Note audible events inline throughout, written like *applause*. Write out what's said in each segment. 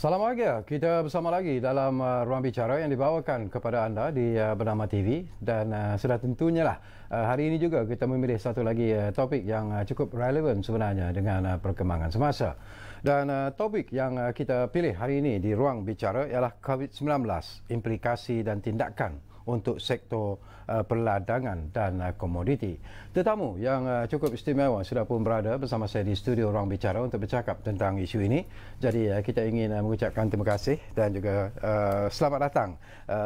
Salam bahagia. Kita bersama lagi dalam uh, ruang bicara yang dibawakan kepada anda di uh, Bernama TV dan uh, sudah tentunya lah uh, hari ini juga kita memilih satu lagi uh, topik yang uh, cukup relevan sebenarnya dengan uh, perkembangan semasa. Dan uh, topik yang uh, kita pilih hari ini di ruang bicara ialah COVID-19 implikasi dan tindakan untuk sektor Eh, perladangan dan eh, komoditi. Tetamu yang eh, cukup istimewa sudah pun berada bersama saya di studio orang Bicara untuk bercakap tentang isu ini. Jadi kita ingin mengucapkan terima kasih dan juga selamat datang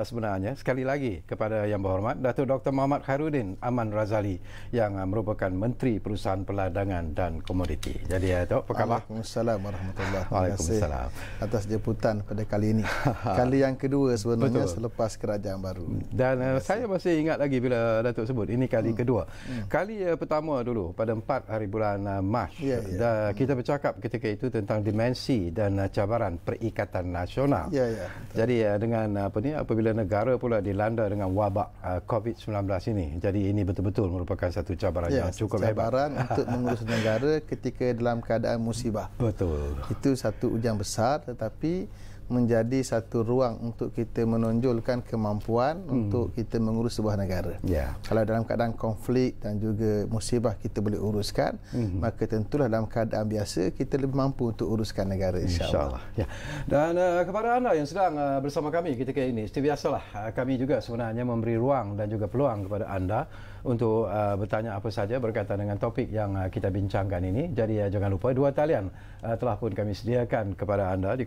sebenarnya sekali lagi kepada yang berhormat Datuk Dr. Muhammad Khairuddin Aman Razali yang merupakan Menteri Perusahaan Perladangan dan Komoditi. Jadi Datuk, apa khabar? Waalaikumsalam warahmatullahi wabarakatuh. Atas jemputan pada kali ini. *laughs* Kali yang kedua sebenarnya Betul. selepas kerajaan baru. Dan saya masih ingat ingat lagi bila Datuk sebut ini kali hmm. kedua. Hmm. Kali uh, pertama dulu pada 4 hari bulan uh, Mac yeah, yeah. dan hmm. kita bercakap ketika itu tentang dimensi dan uh, cabaran perikatan nasional. Yeah, yeah. Ya, Jadi uh, dengan apa ni apabila negara pula dilanda dengan wabak uh, COVID-19 ini. Jadi ini betul-betul merupakan satu cabaran yeah, yang cukup cabaran hebat untuk mengurus negara ketika dalam keadaan musibah. Betul. Itu satu ujian besar tetapi menjadi satu ruang untuk kita menonjolkan kemampuan hmm. untuk kita mengurus sebuah negara. Yeah. Kalau dalam keadaan konflik dan juga musibah kita boleh uruskan, hmm. maka tentulah dalam keadaan biasa kita lebih mampu untuk uruskan negara insya-Allah. Insya ya. Dan uh, kepada anda yang sedang uh, bersama kami ketika ini, seperti biasalah uh, eh, kami juga sebenarnya memberi ruang dan juga peluang kepada anda untuk uh, bertanya apa saja berkaitan dengan topik yang uh, kita bincangkan ini. Jadi uh, jangan lupa dua talian uh, telah pun kami sediakan kepada anda di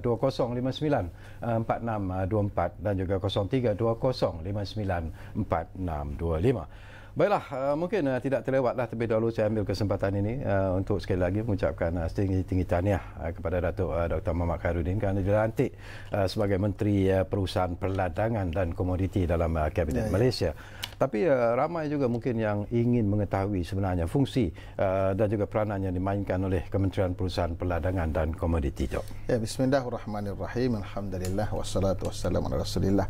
0320594624 dan juga 0320594625. Baiklah, uh, mungkin uh, tidak terlewatlah terlebih dahulu saya ambil kesempatan ini uh, untuk sekali lagi mengucapkan uh, setinggi-tinggi tahniah kepada Datuk uh, Dr. Muhammad Khairuddin kerana dilantik sebagai Menteri Perusahaan Perladangan dan Komoditi dalam Kabinet ya, ya. Malaysia. Tapi uh, ramai juga mungkin yang ingin mengetahui sebenarnya fungsi uh, dan juga peranan yang dimainkan oleh Kementerian Perusahaan Perladangan dan Komoditi. Ya, bismillahirrahmanirrahim. Alhamdulillah wassalatu wassalamu ala Rasulillah.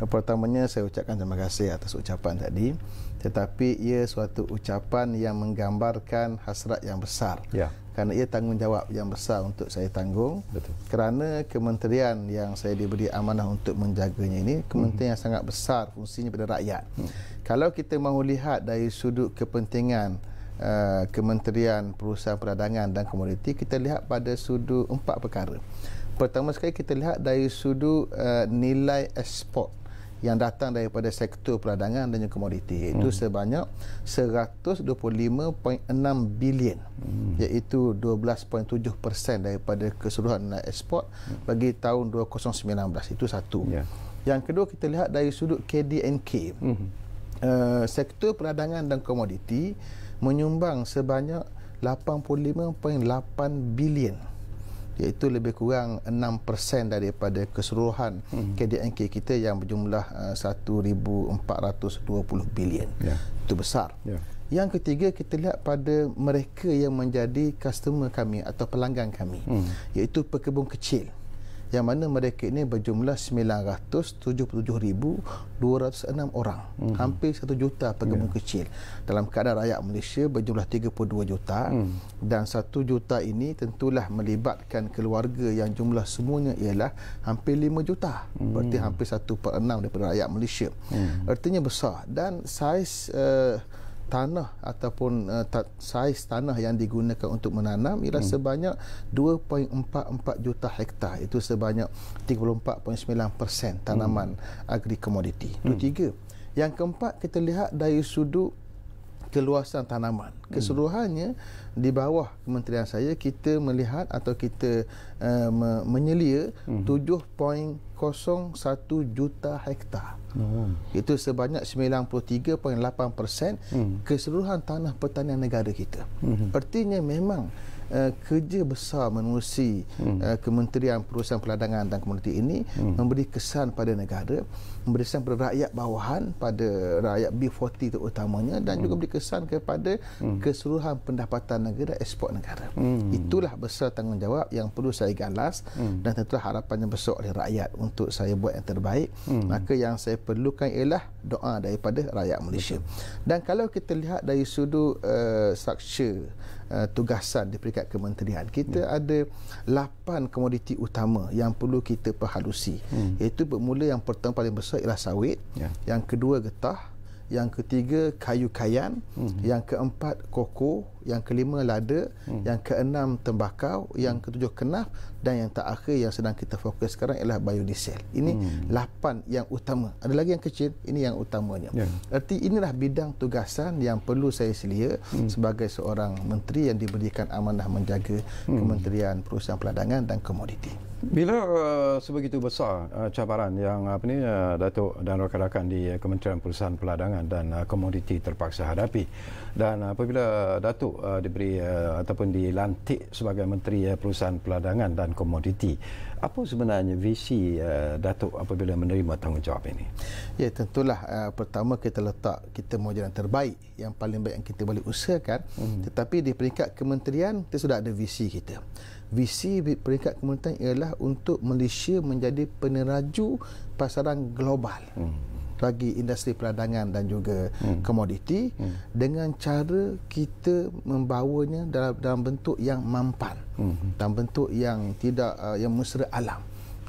Pertamanya saya ucapkan terima kasih atas ucapan tadi. Tetapi ia suatu ucapan yang menggambarkan hasrat yang besar. Ya kerana ia tanggungjawab yang besar untuk saya tanggung Betul. kerana kementerian yang saya diberi amanah untuk menjaganya ini kementerian hmm. yang sangat besar fungsinya pada rakyat hmm. kalau kita mahu lihat dari sudut kepentingan uh, kementerian perusahaan peradangan dan komoditi kita lihat pada sudut empat perkara pertama sekali kita lihat dari sudut uh, nilai ekspor yang datang daripada sektor peradangan dan juga komoditi hmm. iaitu hmm. sebanyak 125.6 bilion hmm. iaitu 12.7% daripada keseluruhan nilai ekspor hmm. bagi tahun 2019 itu satu. Yeah. Yang kedua kita lihat dari sudut KDNK. Hmm. Uh, sektor peradangan dan komoditi menyumbang sebanyak 85.8 bilion hmm iaitu lebih kurang 6% daripada keseluruhan hmm. KDNK kita yang berjumlah uh, 1420 bilion. Yeah. Itu besar. Yeah. Yang ketiga kita lihat pada mereka yang menjadi customer kami atau pelanggan kami hmm. iaitu pekebun kecil yang mana mereka ini berjumlah 977,206 orang. Hmm. Hampir 1 juta pegawai yeah. kecil. Dalam keadaan rakyat Malaysia berjumlah 32 juta hmm. dan 1 juta ini tentulah melibatkan keluarga yang jumlah semuanya ialah hampir 5 juta. Hmm. Berarti hampir 1 per 6 daripada rakyat Malaysia. Hmm. Artinya besar dan saiz uh, tanah ataupun uh, saiz tanah yang digunakan untuk menanam ialah hmm. sebanyak 2.44 juta hektar itu sebanyak 34.9% tanaman hmm. agri komoditi. Itu hmm. tiga. Yang keempat kita lihat dari sudut keluasan tanaman. Hmm. Keseluruhannya di bawah kementerian saya kita melihat atau kita uh, me- menyelia hmm. 7.01 juta hektar. Oh. Itu sebanyak 93.8% hmm. keseluruhan tanah pertanian negara kita. Hmm. Artinya memang Eh, kerja besar menerusi hmm. uh, Kementerian Perusahaan Peladangan dan Komuniti ini hmm. memberi kesan pada negara, memberi kesan kepada rakyat bawahan, pada rakyat B40 terutamanya dan hmm. juga memberi kesan kepada hmm. keseluruhan pendapatan negara, ekspor negara. Hmm. Itulah besar tanggungjawab yang perlu saya galas hmm. dan tentulah harapan yang besar oleh rakyat untuk saya buat yang terbaik. Hmm. Maka yang saya perlukan ialah doa daripada rakyat Malaysia. Betul. Dan kalau kita lihat dari sudut uh, structure uh, tugasan di peringkat kementerian kita hmm. ada lapan komoditi utama yang perlu kita perhalusi hmm. iaitu bermula yang pertama paling besar ialah sawit yeah. yang kedua getah yang ketiga kayu kayan hmm. yang keempat koko yang kelima lada, hmm. yang keenam tembakau, yang hmm. ketujuh kenaf dan yang terakhir yang sedang kita fokus sekarang ialah biodiesel. Ini hmm. lapan yang utama. Ada lagi yang kecil, ini yang utamanya. Yeah. Erti inilah bidang tugasan yang perlu saya selia hmm. sebagai seorang menteri yang diberikan amanah menjaga hmm. Kementerian Perusahaan Peladangan dan Komoditi. Bila uh, sebegitu besar uh, cabaran yang apa ni uh, Datuk dan rakan-rakan di Kementerian Perusahaan Peladangan dan uh, Komoditi terpaksa hadapi dan apabila Datuk untuk uh, diberi uh, ataupun dilantik sebagai menteri uh, perusahaan peladangan dan komoditi. Apa sebenarnya visi uh, Datuk apabila menerima tanggungjawab ini? Ya tentulah uh, pertama kita letak kita mahu jalan terbaik yang paling baik yang kita boleh usahakan hmm. tetapi di peringkat kementerian kita sudah ada visi kita. Visi peringkat kementerian ialah untuk Malaysia menjadi peneraju pasaran global. Hmm bagi industri peladangan dan juga hmm. komoditi hmm. dengan cara kita membawanya dalam dalam bentuk yang mampan hmm. dalam bentuk yang tidak uh, yang mesra alam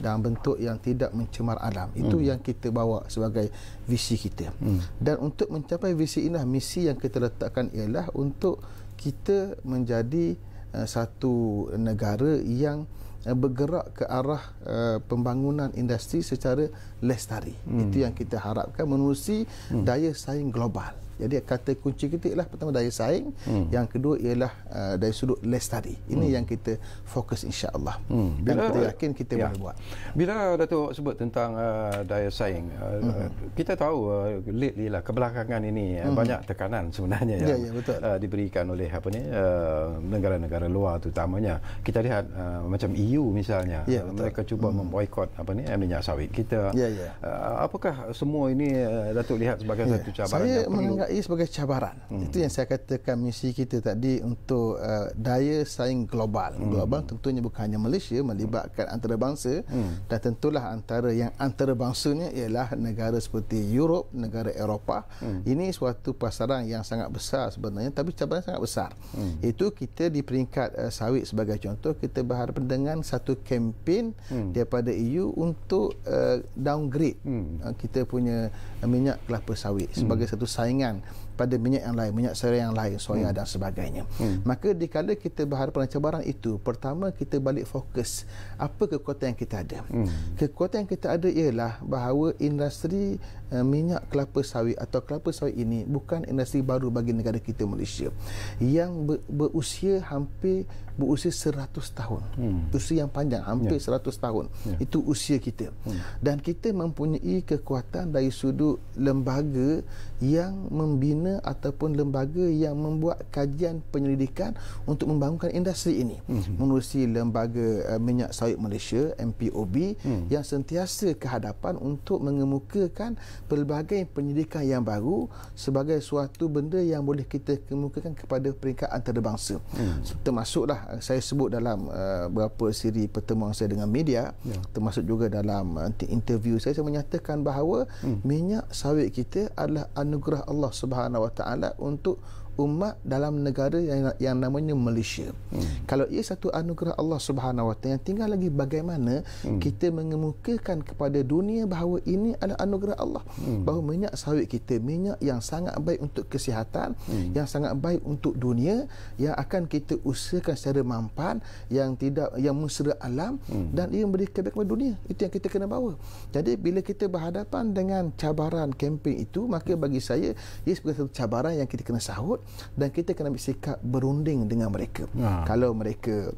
dalam bentuk yang tidak mencemar alam itu hmm. yang kita bawa sebagai visi kita hmm. dan untuk mencapai visi inilah misi yang kita letakkan ialah untuk kita menjadi uh, satu negara yang Eh, bergerak ke arah uh, pembangunan industri secara lestari. Hmm. Itu yang kita harapkan menerusi hmm. daya saing global. Jadi kata kunci kita ialah pertama daya saing, hmm. yang kedua ialah uh, dari sudut lestari. Ini hmm. yang kita fokus insya-Allah. Hmm. Bila kita yakin kita ya. boleh buat. Bila Datuk sebut tentang uh, daya saing, uh, hmm. kita tahu uh, lately lah kebelakangan ini uh, hmm. banyak tekanan sebenarnya ya, yang ya, Uh, diberikan oleh apa ni uh, negara-negara luar terutamanya. Kita lihat uh, macam EU misalnya, ya, uh, mereka cuba hmm. memboikot apa ni minyak sawit kita. Ya, ya. Uh, apakah semua ini uh, Datuk lihat sebagai ya. satu cabaran? Saya yang ia sebagai cabaran. Hmm. Itu yang saya katakan misi kita tadi untuk uh, daya saing global. Hmm. Global tentunya bukan hanya Malaysia, melibatkan antarabangsa hmm. dan tentulah antara yang antarabangsanya ialah negara seperti Europe, negara Eropah. Hmm. Ini suatu pasaran yang sangat besar sebenarnya tapi cabaran sangat besar. Hmm. Itu kita di peringkat uh, sawit sebagai contoh, kita berharap dengan satu kempen hmm. daripada EU untuk uh, downgrade hmm. uh, kita punya uh, minyak kelapa sawit hmm. sebagai hmm. satu saingan kepercayaan pada minyak yang lain, minyak serai yang lain, soya hmm. dan sebagainya. Hmm. Maka dikala kita berhadapan cabaran itu, pertama kita balik fokus apa kekuatan yang kita ada. Hmm. Kekuatan yang kita ada ialah bahawa industri uh, minyak kelapa sawit atau kelapa sawit ini bukan industri baru bagi negara kita Malaysia yang ber- berusia hampir berusia 100 tahun. Hmm. Usia yang panjang, hampir yeah. Ya. 100 tahun. Yeah. Itu usia kita. Hmm. Dan kita mempunyai kekuatan dari sudut lembaga yang membina ataupun lembaga yang membuat kajian penyelidikan untuk membangunkan industri ini. Hmm. Menerusi lembaga uh, minyak sawit Malaysia, MPOB, hmm. yang sentiasa kehadapan untuk mengemukakan pelbagai penyelidikan yang baru sebagai suatu benda yang boleh kita kemukakan kepada peringkat antarabangsa. Hmm. Termasuklah Eh, saya sebut dalam uh, beberapa siri pertemuan saya dengan media ya. termasuk juga dalam uh, interview saya saya menyatakan bahawa hmm. minyak sawit kita adalah anugerah Allah Subhanahu Wa Taala untuk umat dalam negara yang yang namanya Malaysia. Hmm. Kalau ia satu anugerah Allah Subhanahu Wa Taala, tinggal lagi bagaimana hmm. kita mengemukakan kepada dunia bahawa ini adalah anugerah Allah. Hmm. Bahawa minyak sawit kita minyak yang sangat baik untuk kesihatan, hmm. yang sangat baik untuk dunia, yang akan kita usahakan secara mampan yang tidak yang musra alam hmm. dan ia memberi kebaikan kepada dunia. Itu yang kita kena bawa. Jadi bila kita berhadapan dengan cabaran kempen itu, maka bagi saya ia sebagai satu cabaran yang kita kena sahut hmm dan kita kena ambil sikap berunding dengan mereka ha. kalau mereka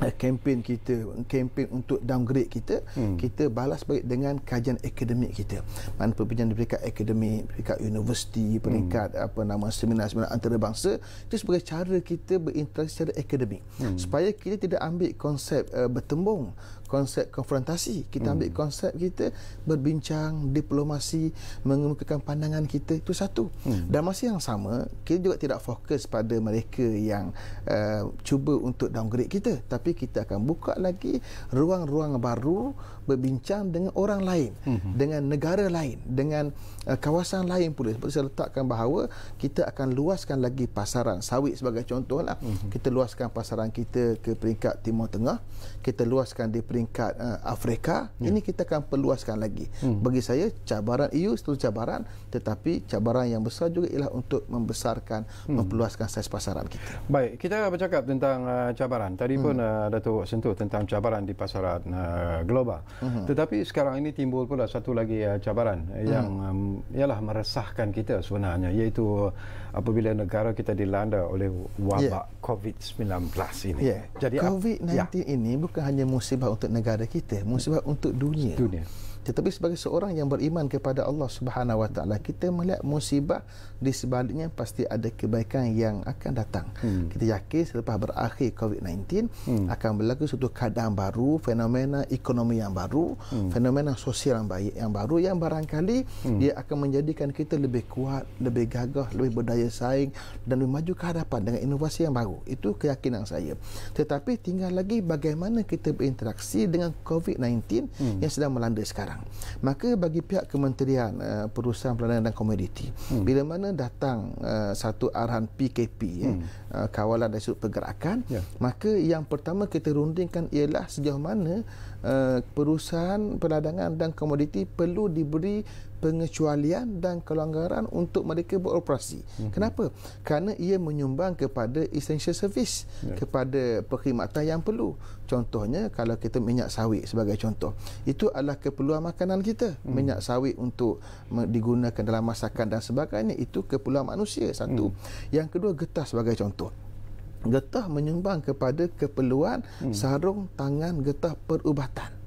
kempen eh, kita kempen untuk downgrade kita hmm. kita balas baik dengan kajian akademik kita mana perbincangan di peringkat akademik peringkat universiti peringkat hmm. apa nama seminar-seminar antarabangsa itu sebagai cara kita berinteraksi secara akademik hmm. supaya kita tidak ambil konsep uh, bertembung konsep konfrontasi. Kita hmm. ambil konsep kita berbincang, diplomasi, mengemukakan pandangan kita itu satu. Hmm. Dan masa yang sama, kita juga tidak fokus pada mereka yang uh, cuba untuk downgrade kita, tapi kita akan buka lagi ruang-ruang baru berbincang dengan orang lain mm-hmm. dengan negara lain dengan uh, kawasan lain pula seperti saya letakkan bahawa kita akan luaskan lagi pasaran sawit sebagai contohlah mm-hmm. kita luaskan pasaran kita ke peringkat timur tengah kita luaskan di peringkat uh, Afrika yeah. ini kita akan perluaskan lagi mm-hmm. bagi saya cabaran EU itu cabaran tetapi cabaran yang besar juga ialah untuk membesarkan mm-hmm. memperluaskan saiz pasaran kita baik kita bercakap tentang uh, cabaran tadi mm-hmm. pun hmm. uh, Datuk sentuh tentang cabaran di pasaran uh, global. Uh-huh. Tetapi sekarang ini timbul pula satu lagi uh, cabaran uh-huh. yang um, ialah meresahkan kita sebenarnya iaitu uh, apabila negara kita dilanda oleh wabak yeah. COVID-19 ini. Yeah. Jadi COVID-19 ya. ini bukan hanya musibah untuk negara kita, musibah untuk dunia. Dunia. Tetapi sebagai seorang yang beriman kepada Allah Subhanahu Wa Taala, kita melihat musibah di sebaliknya pasti ada kebaikan yang akan datang. Hmm. Kita yakin selepas berakhir COVID-19 hmm. akan berlaku suatu keadaan baru, fenomena ekonomi yang baru, hmm. fenomena sosial yang baik yang baru yang barangkali hmm. ia akan menjadikan kita lebih kuat, lebih gagah, lebih berdaya saing dan lebih maju ke hadapan dengan inovasi yang baru. Itu keyakinan saya. Tetapi tinggal lagi bagaimana kita berinteraksi dengan COVID-19 hmm. yang sedang melanda sekarang. Maka bagi pihak Kementerian uh, Perusahaan Pelanian dan Komoditi, hmm. bila mana datang uh, satu arahan PKP eh, hmm. eh, uh, kawalan dari sudut pergerakan yeah. maka yang pertama kita rundingkan ialah sejauh mana uh, perusahaan peladangan dan komoditi perlu diberi pengecualian dan kelonggaran untuk mereka beroperasi. Mm-hmm. Kenapa? Kerana ia menyumbang kepada essential service, yeah. kepada perkhidmatan yang perlu. Contohnya kalau kita minyak sawit sebagai contoh, itu adalah keperluan makanan kita. Mm. Minyak sawit untuk digunakan dalam masakan dan sebagainya itu keperluan manusia satu. Mm. Yang kedua getah sebagai contoh. Getah menyumbang kepada keperluan mm. sarung tangan getah perubatan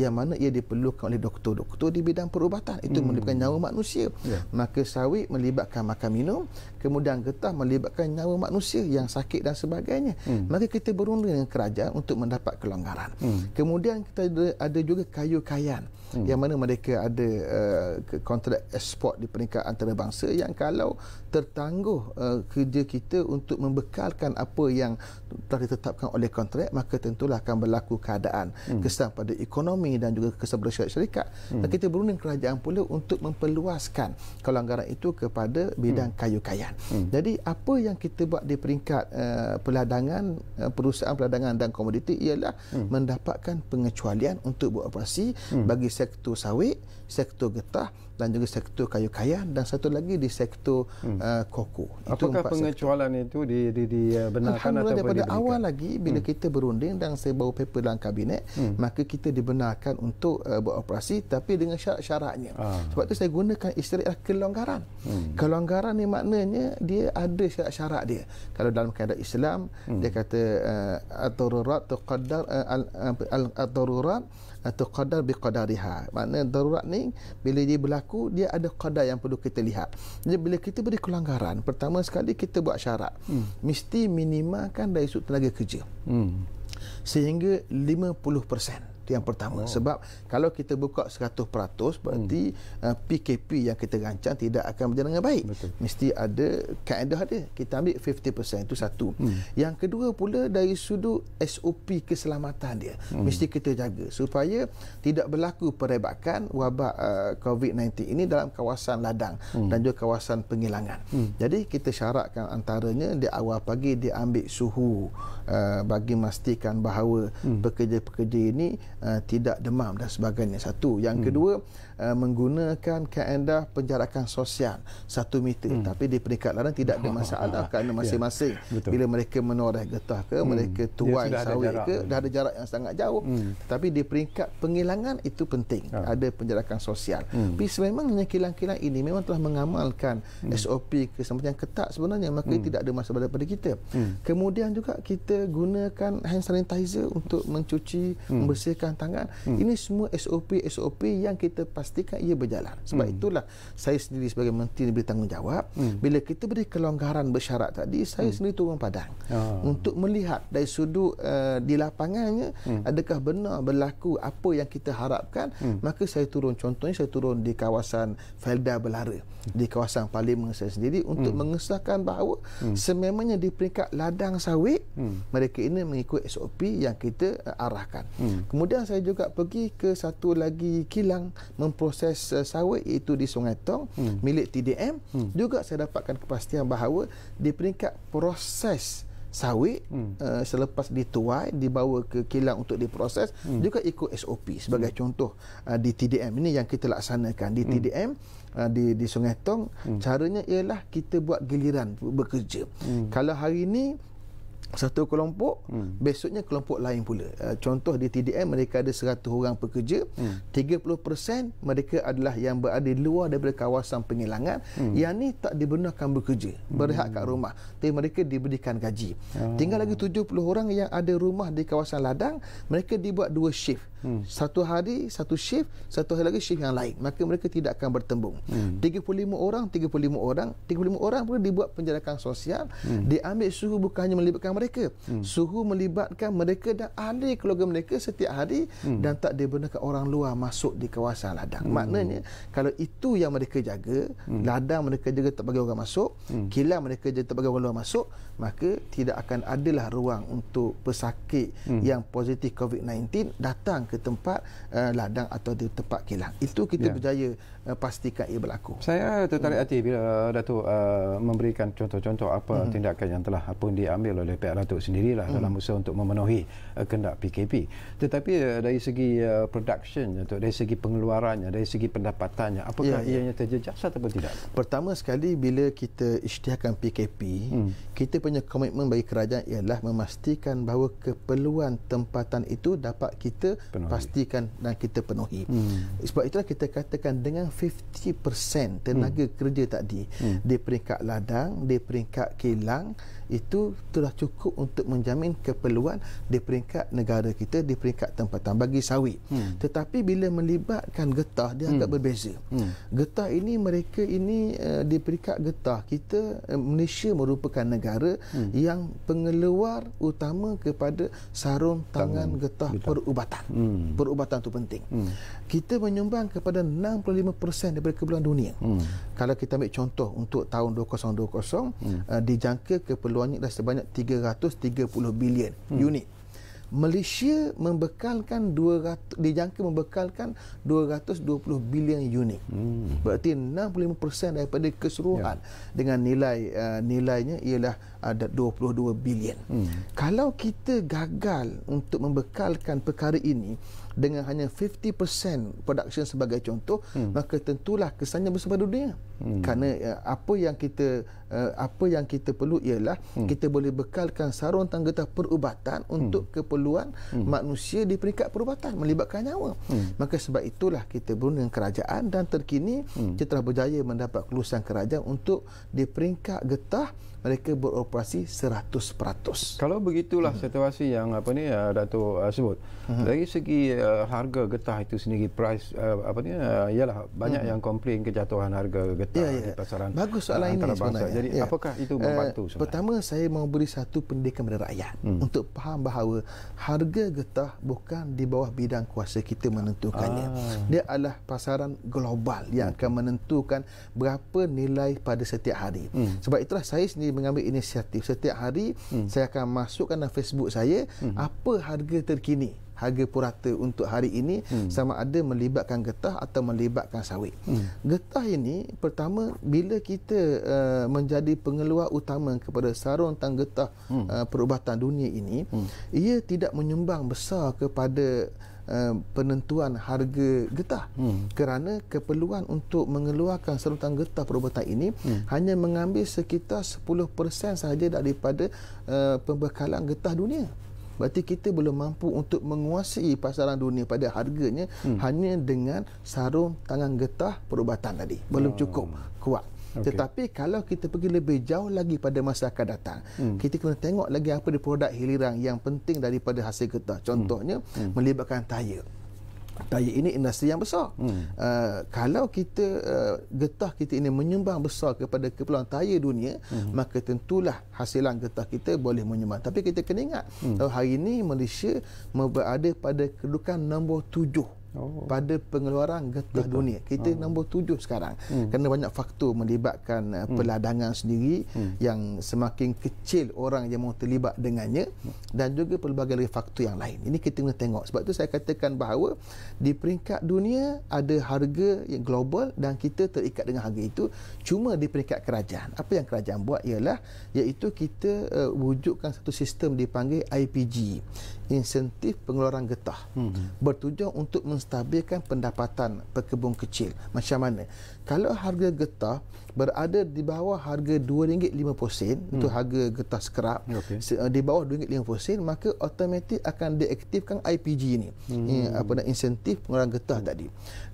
yang mana ia diperlukan oleh doktor-doktor di bidang perubatan itu hmm. melibatkan nyawa manusia yeah. maka sawit melibatkan makan minum kemudian getah melibatkan nyawa manusia yang sakit dan sebagainya hmm. maka kita berunding dengan kerajaan untuk mendapat kelonggaran hmm. kemudian kita ada juga kayu kayan hmm. yang mana mereka ada uh, eh, kontrak ekspor di peringkat antarabangsa yang kalau tertangguh uh, kerja kita untuk membekalkan apa yang telah ditetapkan oleh kontrak maka tentulah akan berlaku keadaan hmm. kesan pada ekonomi dan juga kesabaran syarikat-syarikat hmm. dan kita berunding kerajaan pula untuk memperluaskan kelanggaran itu kepada bidang hmm. kayu-kayan hmm. jadi apa yang kita buat di peringkat uh, eh, peladangan uh, perusahaan peladangan dan komoditi ialah hmm. mendapatkan pengecualian untuk beroperasi hmm. bagi sektor sawit, sektor getah dan juga sektor kayu kaya dan satu lagi di sektor hmm. uh, koko. Itu Apakah pengecualian itu di di di uh, benarkan atau daripada diberikan? awal lagi bila hmm. kita berunding dan saya bawa paper dalam kabinet, hmm. maka kita dibenarkan untuk uh, beroperasi tapi dengan syarat-syaratnya. Ah. Sebab tu saya gunakan istilah kelonggaran. Hmm. Kelonggaran ni maknanya dia ada syarat-syarat dia. Kalau dalam keadaan Islam hmm. dia kata uh, at-tarurat tuqaddar uh, al-darurat uh, atau qadar bi qadariha maknanya darurat ni bila dia berlaku dia ada qadar yang perlu kita lihat jadi bila kita beri kelanggaran pertama sekali kita buat syarat hmm. mesti minimalkan dari sudut tenaga kerja hmm. sehingga 50% itu yang pertama. Oh. Sebab kalau kita buka 100%, berarti hmm. uh, PKP yang kita rancang tidak akan berjalan dengan baik. Betul. Mesti ada kaedah dia. Kita ambil 50%. Itu satu. Hmm. Yang kedua pula dari sudut SOP keselamatan dia. Hmm. Mesti kita jaga supaya tidak berlaku perebakan wabak uh, COVID-19 ini dalam kawasan ladang hmm. dan juga kawasan pengilangan. Hmm. Jadi kita syaratkan antaranya di awal pagi dia ambil suhu uh, bagi memastikan bahawa hmm. pekerja-pekerja ini Uh, tidak demam dan sebagainya satu yang hmm. kedua uh, menggunakan kaedah penjarakan sosial satu meter hmm. tapi di peringkat lain tidak ada masalah *laughs* kerana ya, masing-masing ya, bila mereka menoreh getah ke hmm. mereka ya, tuai sawit ke dah ada jarak yang sangat jauh hmm. tapi di peringkat pengilangan itu penting ha. ada penjarakan sosial hmm. tapi sememangnya kilang-kilang ini memang telah mengamalkan hmm. SOP kesempatan yang ketat sebenarnya maka hmm. tidak ada masalah pada kita hmm. kemudian juga kita gunakan hand sanitizer untuk mencuci hmm. membersihkan tangan hmm. ini semua SOP-SOP yang kita pas pastikan ia berjalan. Sebab hmm. itulah saya sendiri sebagai menteri diberi tanggungjawab hmm. bila kita beri kelonggaran bersyarat tadi saya hmm. sendiri turun padang oh. untuk melihat dari sudut uh, di lapangannya hmm. adakah benar berlaku apa yang kita harapkan hmm. maka saya turun contohnya saya turun di kawasan Felda Belara di kawasan Parlimen saya sendiri untuk hmm. mengesahkan bahawa hmm. sememangnya di peringkat ladang sawit hmm. mereka ini mengikut SOP yang kita uh, arahkan. Hmm. Kemudian saya juga pergi ke satu lagi kilang memproses uh, eh, sawit iaitu di Sungai Tong hmm. milik TDM hmm. juga saya dapatkan kepastian bahawa di peringkat proses sawit hmm. uh, selepas dituai dibawa ke kilang untuk diproses hmm. juga ikut SOP sebagai hmm. contoh uh, di TDM ini yang kita laksanakan di hmm. TDM di di Sungai Tong hmm. caranya ialah kita buat giliran bekerja hmm. kalau hari ini satu kelompok hmm. besoknya kelompok lain pula uh, contoh di TDM mereka ada 100 orang pekerja hmm. 30% mereka adalah yang berada di luar daripada kawasan pengilangan hmm. yang ni tak dibenarkan bekerja berehat hmm. kat rumah tapi mereka diberikan gaji oh. tinggal lagi 70 orang yang ada rumah di kawasan ladang mereka dibuat dua shift Hmm. Satu hari, satu shift, satu hari lagi shift yang lain. Maka mereka tidak akan bertembung. Hmm. 35 orang, 35 orang, 35 orang pun dibuat penjarakan sosial. Hmm. Diambil suhu bukan hanya melibatkan mereka. Hmm. Suhu melibatkan mereka dan ahli keluarga mereka setiap hari hmm. dan tak dibenarkan orang luar masuk di kawasan ladang. Hmm. Maknanya, kalau itu yang mereka jaga, hmm. ladang mereka jaga tak bagi orang masuk, hmm. kilang mereka jaga tak bagi orang luar masuk, maka tidak akan adalah ruang untuk pesakit hmm. yang positif COVID-19 datang ke tempat uh, ladang atau di tempat kilang. Itu kita yeah. berjaya uh, pastikan ia berlaku. Saya tertarik hmm. hati bila Datuk uh, memberikan contoh-contoh apa hmm. tindakan yang telah pun diambil oleh pihak Datuk sendirilah hmm. dalam usaha untuk memenuhi uh, kehendak PKP. Tetapi uh, dari segi uh, production Datuk, dari segi pengeluarannya, dari segi pendapatannya, apakah ya, ya. ianya ya. terjejas atau tidak? Pertama sekali bila kita isytiharkan PKP, hmm. kita punya komitmen bagi kerajaan ialah memastikan bahawa keperluan tempatan itu dapat kita penuhi. pastikan dan kita penuhi. Hmm. Sebab itulah kita katakan dengan 50% tenaga hmm. kerja tadi hmm. di peringkat ladang, di peringkat kilang, itu telah cukup untuk menjamin keperluan di peringkat negara kita di peringkat tempatan bagi sawit. Hmm. Tetapi bila melibatkan getah dia hmm. agak berbeza. Hmm. Getah ini mereka ini uh, di peringkat getah kita uh, Malaysia merupakan negara hmm. yang pengeluar utama kepada sarung tangan, tangan getah kita. perubatan. Hmm. Perubatan itu penting. Hmm. Kita menyumbang kepada 65% daripada keperluan dunia. Hmm. Kalau kita ambil contoh untuk tahun 2020 hmm. uh, dijangka keperluan keluarnya adalah sebanyak 330 bilion hmm. unit. Malaysia membekalkan 200 dijangka membekalkan 220 bilion unit. Hmm. Berarti 65% daripada keseluruhan yeah. dengan nilai uh, nilainya ialah ada uh, 22 bilion. Hmm. Kalau kita gagal untuk membekalkan perkara ini, dengan hanya 50% production sebagai contoh hmm. maka tentulah kesannya bersama dunia hmm. kerana eh, apa yang kita eh, apa yang kita perlu ialah hmm. kita boleh bekalkan sarung tangga perubatan hmm. untuk hmm. keperluan hmm. manusia di peringkat perubatan melibatkan nyawa hmm. maka sebab itulah kita berunding dengan kerajaan dan terkini hmm. kita telah berjaya mendapat kelulusan kerajaan untuk di peringkat getah hmm mereka beroperasi 100%. Kalau begitulah hmm. situasi yang apa ni uh, Datuk uh, sebut. Hmm. Dari segi uh, harga getah itu sendiri price uh, apa ni ialah uh, banyak hmm. yang komplain kejatuhan harga getah ya, ya. di pasaran. Bagus soalan ini sebenarnya. Jadi ya. apakah itu membantu uh, Pertama saya mau beri satu pendidikan kepada rakyat hmm. untuk faham bahawa harga getah bukan di bawah bidang kuasa kita menentukannya. Ah. Dia adalah pasaran global yang hmm. akan menentukan berapa nilai pada setiap hari. Hmm. Sebab itulah saya sendiri mengambil inisiatif setiap hari hmm. saya akan masukkan dalam Facebook saya hmm. apa harga terkini harga purata untuk hari ini hmm. sama ada melibatkan getah atau melibatkan sawit. Hmm. Getah ini pertama bila kita uh, menjadi pengeluar utama kepada sarung tang getah hmm. uh, perubatan dunia ini hmm. ia tidak menyumbang besar kepada Eh, penentuan harga getah hmm. kerana keperluan untuk mengeluarkan serutan getah perubatan ini hmm. hanya mengambil sekitar 10% sahaja daripada uh, pembekalan getah dunia berarti kita belum mampu untuk menguasai pasaran dunia pada harganya hmm. hanya dengan sarung tangan getah perubatan tadi belum hmm. cukup kuat tetapi kalau kita pergi lebih jauh lagi pada masa akan datang, hmm. kita kena tengok lagi apa di produk hilirang yang penting daripada hasil getah. Hmm. Contohnya hmm. Hmm. melibatkan tayar. Tayar ini industri yang besar. Hmm. Uh, kalau kita uh, getah kita ini menyumbang besar kepada keperluan tayar dunia, hmm. maka tentulah hasilan getah kita boleh menyumbang. Tapi kita kena ingat, hmm. hari ini Malaysia berada pada kedudukan nombor tujuh Oh. pada pengeluaran getah dunia. Kita oh. nombor tujuh sekarang. Hmm. Kerana banyak faktor melibatkan uh, hmm. peladangan sendiri hmm. yang semakin kecil orang yang mahu terlibat dengannya hmm. dan juga pelbagai lagi faktor yang lain. Ini kita kena tengok. Sebab itu saya katakan bahawa di peringkat dunia ada harga yang global dan kita terikat dengan harga itu cuma di peringkat kerajaan. Apa yang kerajaan buat ialah iaitu kita uh, wujudkan satu sistem dipanggil IPG insentif pengeluaran getah hmm. bertujuan untuk menstabilkan pendapatan pekebun kecil macam mana kalau harga getah berada di bawah harga RM2.50 hmm. itu harga getah skrap okay. Eh, di bawah RM2.50 maka automatik akan diaktifkan IPG ini hmm. ini apa nak insentif pengurang getah hmm. tadi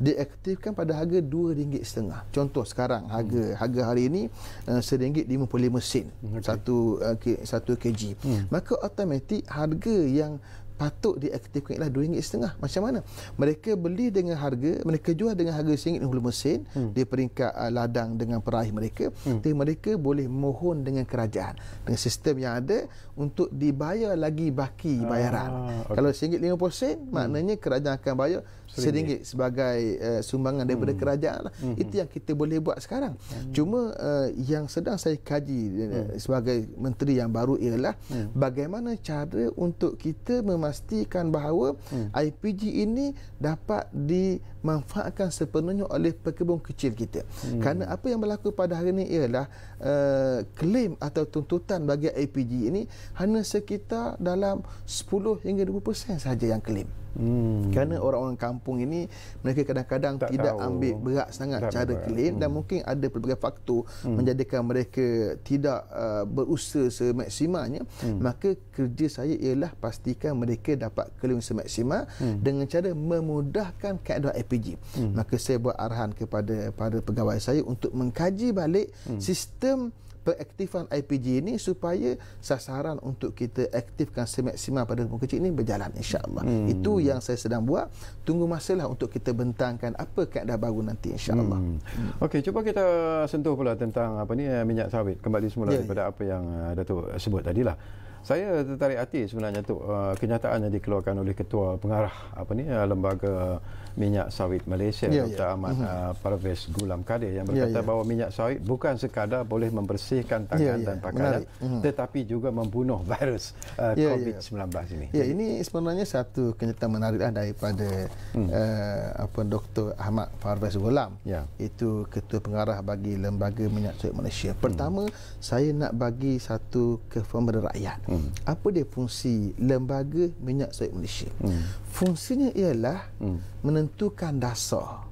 diaktifkan pada harga RM2.50 contoh sekarang harga hmm. harga hari ini RM1.55 uh, okay. satu uh, satu kg hmm. maka automatik harga yang patut diaktifkan ialah RM2.5. Macam mana? Mereka beli dengan harga, mereka jual dengan harga RM1 hulu mesin hmm. di peringkat uh, ladang dengan peraih mereka. Hmm. Tapi mereka boleh mohon dengan kerajaan dengan sistem yang ada untuk dibayar lagi baki bayaran. Ah, okay. Kalau RM1.50, hmm. maknanya hmm. kerajaan akan bayar seringgit sebagai uh, sumbangan daripada hmm. kerajaan lah. hmm. itu yang kita boleh buat sekarang hmm. cuma uh, yang sedang saya kaji eh, hmm. sebagai menteri yang baru ialah hmm. bagaimana cara untuk kita memastikan bahawa hmm. IPG ini dapat di manfaatkan sepenuhnya oleh pekebun kecil kita. Hmm. Kerana apa yang berlaku pada hari ini ialah uh, eh, klaim atau tuntutan bagi APG ini hanya sekitar dalam 10 hingga 20% saja yang klaim. Hmm. Kerana orang-orang kampung ini mereka kadang-kadang tidak tahu. ambil berat sangat tak cara klaim hmm. dan mungkin ada pelbagai faktor hmm. menjadikan mereka tidak uh, berusaha semaksimalnya hmm. maka kerja saya ialah pastikan mereka dapat klaim semaksimal hmm. dengan cara memudahkan kaedah RPG. Hmm. Maka saya buat arahan kepada para pegawai saya untuk mengkaji balik hmm. sistem peraktifan IPG ini supaya sasaran untuk kita aktifkan semaksimal pada rumah kecil ini berjalan insyaAllah. Hmm. Itu yang saya sedang buat. Tunggu masalah untuk kita bentangkan apa keadaan baru nanti insyaAllah. Hmm. hmm. Okey, cuba kita sentuh pula tentang apa ni eh, minyak sawit. Kembali semula ya, ya. daripada ya. apa yang eh, Datuk sebut tadi lah saya tertarik hati sebenarnya untuk uh, kenyataan yang dikeluarkan oleh ketua pengarah apa ni uh, lembaga minyak sawit Malaysia yeah, ya. Dr. Yeah. Ahmad mhm. uh, Parvez Gulam Kadir yang ya, berkata yeah, yeah. bahawa minyak sawit bukan sekadar boleh membersihkan tangan yeah, yeah. dan pakaian Menarik. Mhm. tetapi juga membunuh virus uh, yeah, COVID-19 yeah. ini. Ya, yeah, ini sebenarnya satu kenyataan menarik lah daripada hmm. uh, apa Dr. Ahmad Parvez Gulam yeah. itu ketua pengarah bagi lembaga minyak sawit Malaysia. Hmm. Pertama, hmm. saya nak bagi satu kepada rakyat hmm. apa dia fungsi lembaga minyak sawit Malaysia hmm. fungsinya ialah hmm. menentukan dasar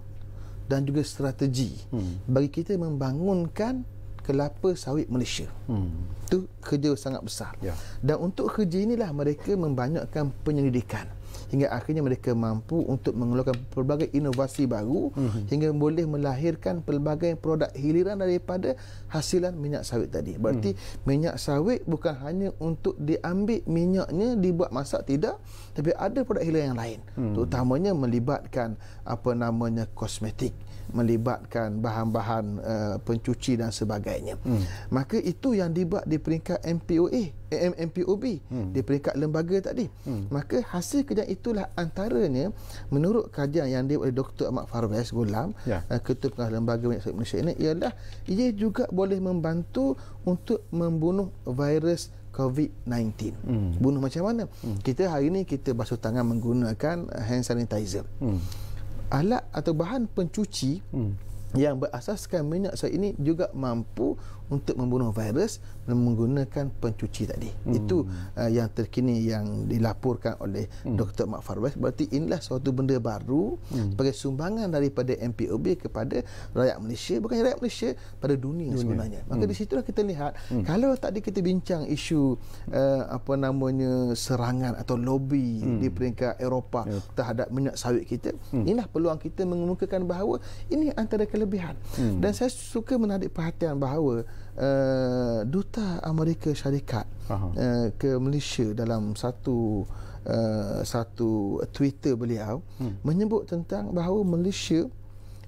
dan juga strategi hmm. bagi kita membangunkan kelapa sawit Malaysia hmm. tu kerja sangat besar yeah. dan untuk kerja inilah mereka membanyakkan penyelidikan hingga akhirnya mereka mampu untuk mengeluarkan pelbagai inovasi baru uh-huh. hingga boleh melahirkan pelbagai produk hiliran daripada hasilan minyak sawit tadi. Berarti uh-huh. minyak sawit bukan hanya untuk diambil minyaknya dibuat masak tidak, tapi ada produk hiliran yang lain. Uh-huh. Terutamanya melibatkan apa namanya kosmetik melibatkan bahan-bahan uh, pencuci dan sebagainya. Hmm. Maka itu yang dibuat di peringkat MPOA MMPOB hmm. di peringkat lembaga tadi. Hmm. Maka hasil kerja itulah antaranya menurut kajian yang dia oleh Dr. Ahmad Farves Gulam, yeah. Ya. Ketua Pengarah Lembaga Minyak Malaysia ini ialah ia juga boleh membantu untuk membunuh virus COVID-19. Hmm. Bunuh macam mana? Hmm. Kita hari ini kita basuh tangan menggunakan hand sanitizer. Hmm. Alat atau bahan pencuci hmm. yang berasaskan minyak sayur ini juga mampu untuk membunuh virus menggunakan pencuci tadi. Hmm. Itu uh, yang terkini yang dilaporkan oleh hmm. Dr. Mak Farwes. Berarti inilah suatu benda baru hmm. sebagai sumbangan daripada MPOB kepada rakyat Malaysia. Bukan rakyat Malaysia, pada dunia, dunia. sebenarnya. Maka hmm. di situlah kita lihat, hmm. kalau tadi kita bincang isu uh, apa namanya serangan atau lobby hmm. di peringkat Eropah yep. Ya. terhadap minyak sawit kita, hmm. inilah peluang kita mengemukakan bahawa ini antara kelebihan. Hmm. Dan saya suka menarik perhatian bahawa uh, duta Amerika Syarikat uh, ke Malaysia dalam satu uh, satu Twitter beliau hmm. menyebut tentang bahawa Malaysia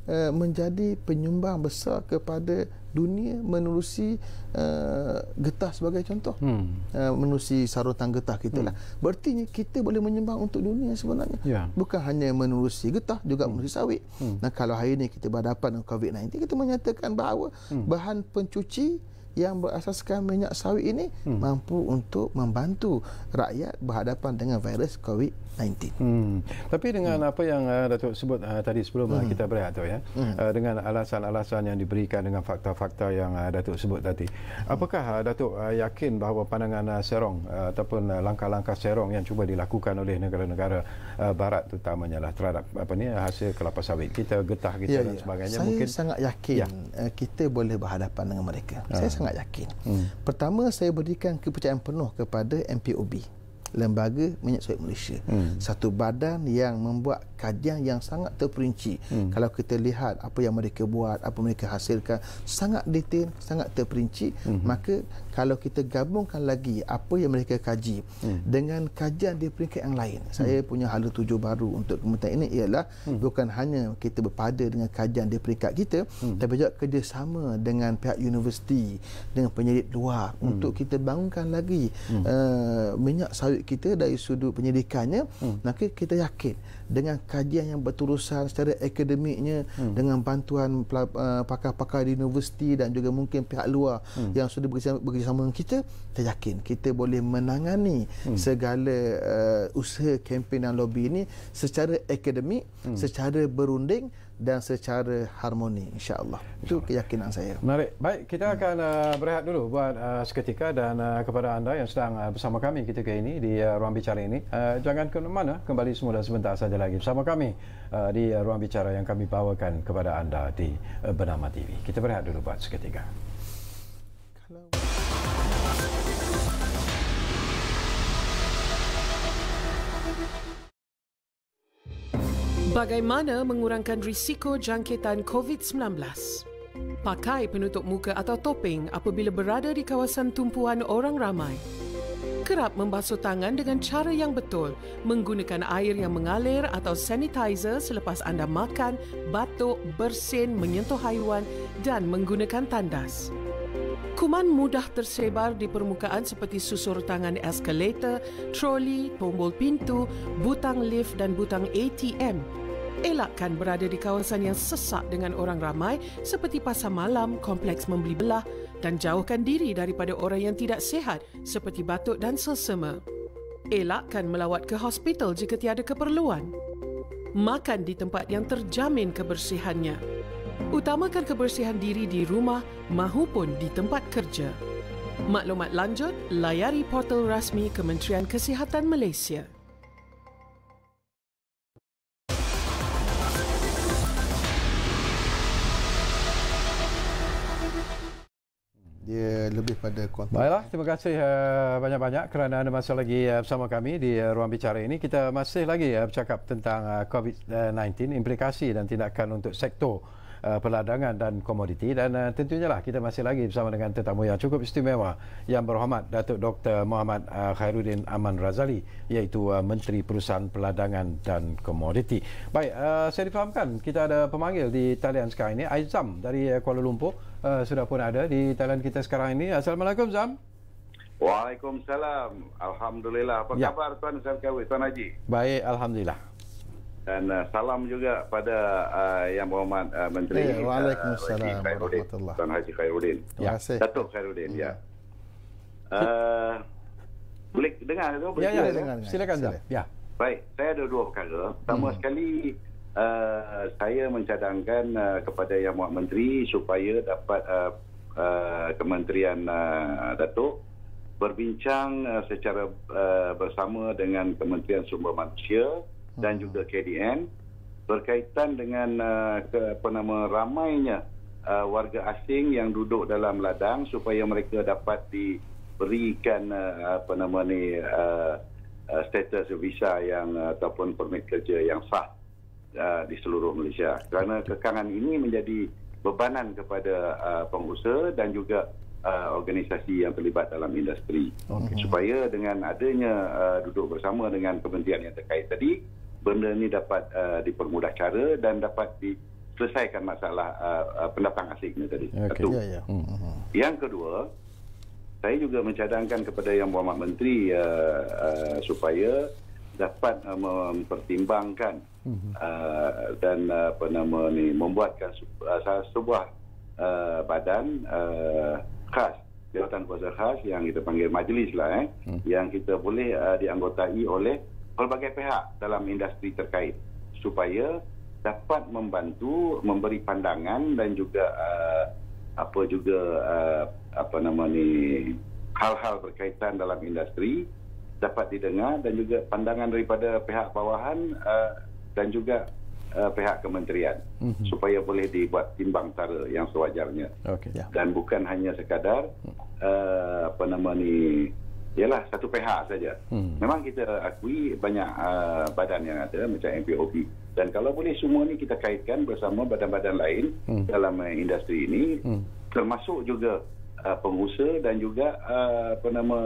Eh, menjadi penyumbang besar kepada dunia menerusi uh, getah sebagai contoh hmm. uh, menerusi sarutan getah kita lah hmm. bertinya kita boleh menyumbang untuk dunia sebenarnya yeah. bukan hanya menerusi getah juga hmm. menerusi sawit hmm. nah kalau hari ini kita berhadapan dengan covid-19 kita menyatakan bahawa hmm. bahan pencuci yang berasaskan minyak sawit ini hmm. mampu untuk membantu rakyat berhadapan dengan virus COVID-19. Hmm. Tapi dengan hmm. apa yang uh, Datuk sebut uh, tadi sebelum ah, hmm. kita berehat tu ya. Hmm. Uh, dengan alasan-alasan yang diberikan dengan fakta-fakta yang uh, Datuk sebut tadi. Hmm. Apakah uh, Datuk uh, yakin bahawa pandangan uh, Serong uh, ataupun uh, langkah-langkah Serong yang cuba dilakukan oleh negara-negara uh, barat terutamanya lah terhadap apa ni hasil kelapa sawit kita getah kita ya, dan ya. sebagainya Saya mungkin sangat yakin ya. Eh, kita boleh berhadapan dengan mereka. Uh. Saya sangat sangat yakin. Hmm. Pertama, saya berikan kepercayaan penuh kepada MPOB, Lembaga Minyak Sawit Malaysia. Hmm. Satu badan yang membuat kajian yang sangat terperinci. Hmm. Kalau kita lihat apa yang mereka buat, apa mereka hasilkan, sangat detail, sangat terperinci. Hmm. Maka kalau kita gabungkan lagi apa yang mereka kaji hmm. dengan kajian di peringkat yang lain. Hmm. Saya punya hala tuju baru untuk kementerian ini ialah hmm. bukan hanya kita berpada dengan kajian di peringkat kita, hmm. tapi juga kerjasama dengan pihak universiti, dengan penyelidik luar hmm. untuk kita bangunkan lagi hmm. uh, minyak sawit kita dari sudut penyelidikannya. Hmm. Maka kita yakin dengan kajian yang berterusan secara akademiknya hmm. dengan bantuan uh, pakar-pakar di universiti dan juga mungkin pihak luar hmm. yang sudah bekerjasama, bekerjasama dengan kita saya yakin kita boleh menangani hmm. segala uh, usaha kempen dan lobby ini secara akademik hmm. secara berunding dan secara harmoni insyaallah itu keyakinan saya. Menarik. Baik, kita akan uh, berehat dulu buat uh, seketika dan uh, kepada anda yang sedang uh, bersama kami kita ke ini di uh, ruang bicara ini uh, jangan ke mana kembali semula sebentar saja lagi bersama kami uh, di uh, ruang bicara yang kami bawakan kepada anda di uh, Bernama TV. Kita berehat dulu buat seketika. Bagaimana mengurangkan risiko jangkitan COVID-19? Pakai penutup muka atau topeng apabila berada di kawasan tumpuan orang ramai. Kerap membasuh tangan dengan cara yang betul, menggunakan air yang mengalir atau sanitizer selepas anda makan, batuk, bersin, menyentuh haiwan dan menggunakan tandas. Kuman mudah tersebar di permukaan seperti susur tangan eskalator, troli, tombol pintu, butang lift dan butang ATM. Elakkan berada di kawasan yang sesak dengan orang ramai seperti pasar malam, kompleks membeli belah dan jauhkan diri daripada orang yang tidak sihat seperti batuk dan selsema. Elakkan melawat ke hospital jika tiada keperluan. Makan di tempat yang terjamin kebersihannya. Utamakan kebersihan diri di rumah mahupun di tempat kerja. Maklumat lanjut, layari portal rasmi Kementerian Kesihatan Malaysia. Dia lebih pada konten. Baiklah, terima kasih eh, banyak-banyak kerana anda masih lagi eh, bersama kami di eh, ruang bicara ini. Kita masih lagi bercakap tentang COVID-19, implikasi dan tindakan untuk sektor uh, perladangan dan komoditi dan uh, tentunya lah kita masih lagi bersama dengan tetamu yang cukup istimewa yang berhormat Datuk Dr. Muhammad uh, eh, Khairuddin Aman Razali iaitu uh, Menteri Perusahaan Perladangan dan Komoditi. Baik, uh, saya difahamkan kita ada pemanggil di talian sekarang ini Aizam dari Kuala Lumpur uh, sudah pun ada di talian kita sekarang ini. Assalamualaikum Zam. Waalaikumsalam. Alhamdulillah. Apa ya. khabar Tuan Sarkawi, Tuan Haji? Baik, Alhamdulillah dan uh, salam juga pada uh, yang berhormat uh, menteri eh, uh, Waalaikumsalam uh, warahmatullahi Tuan Haji Khairuddin. Terima ya. Datuk Khairuddin ya. Hmm. Uh, boleh dengar ke? Boleh ya, ya, dengar. Silakan. Silakan. Ya. Baik, saya ada dua perkara. Pertama hmm. sekali uh, saya mencadangkan uh, kepada Yang Muat Menteri supaya dapat uh, uh, Kementerian uh, Datuk berbincang uh, secara uh, bersama dengan Kementerian Sumber Manusia dan hmm. juga KDN berkaitan dengan uh, apa nama ramainya uh, warga asing yang duduk dalam ladang supaya mereka dapat diberikan uh, apa nama ni uh, uh, status visa yang uh, ataupun permit kerja yang sah uh, di seluruh Malaysia kerana kekangan ini menjadi bebanan kepada uh, pengusaha dan juga Uh, organisasi yang terlibat dalam industri okay. supaya dengan adanya uh, duduk bersama dengan kementerian yang terkait tadi benda ini dapat uh, dipermudah cara dan dapat diselesaikan masalah uh, uh, pendatang asing ni tadi. Okay, Satu. Yeah, yeah. Mm-hmm. Hmm. Yang kedua, saya juga mencadangkan kepada Yang Berhormat Menteri uh, uh, supaya dapat uh, mempertimbangkan hmm. uh, dan uh, apa nama ni membuatkan uh, sebuah uh, badan uh, khas jawatan kuasa khas yang kita panggil majlis lah eh hmm. yang kita boleh uh, dianggotai oleh pelbagai pihak dalam industri terkait supaya dapat membantu memberi pandangan dan juga uh, apa juga uh, apa nama ni hal-hal berkaitan dalam industri dapat didengar dan juga pandangan daripada pihak bawahan uh, dan juga uh, pihak kementerian mm-hmm. supaya boleh dibuat timbang tara yang sewajarnya okay, yeah. dan bukan hanya sekadar hmm. uh, apa nama ni ialah satu pihak saja. Hmm. Memang kita akui banyak uh, badan yang ada macam MPOP dan kalau boleh semua ni kita kaitkan bersama badan-badan lain hmm. dalam uh, industri ini hmm. termasuk juga uh, pengusaha dan juga uh, apa nama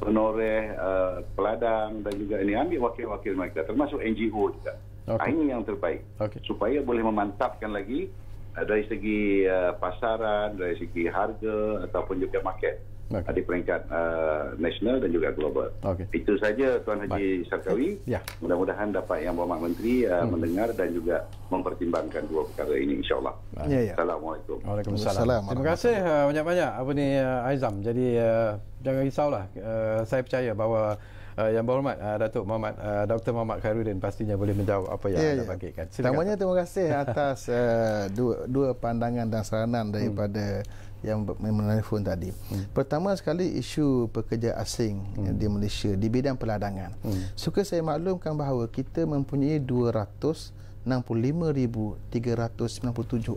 penoreh uh, peladang dan juga ini ambil wakil-wakil mereka termasuk NGO juga. Okay. Ini yang terbaik okay. supaya boleh memantapkan lagi uh, dari segi uh, pasaran, dari segi harga ataupun juga market okay. di peringkat uh, nasional dan juga global. Okay. Itu saja Tuan Haji Baik. Sarkawi. Ya. Mudah-mudahan dapat yang Bapak Menteri uh, hmm. mendengar dan juga mempertimbangkan dua perkara ini insyaAllah. Ya, ya. Assalamualaikum. Waalaikumsalam. Terima kasih uh, banyak-banyak apa ni uh, Aizam. Jadi uh, jangan risaulah. Uh, saya percaya bahawa Uh, yang berhormat uh, Datuk Muhammad uh, Dr Muhammad Khairuddin pastinya boleh menjawab apa yang yeah, anda yeah. Terima kasih atas uh, dua dua pandangan dan saranan hmm. daripada hmm yang menelpon tadi. Hmm. Pertama sekali isu pekerja asing eh, hmm. di Malaysia di bidang peladangan. Hmm. Suka saya maklumkan bahawa kita mempunyai 265,397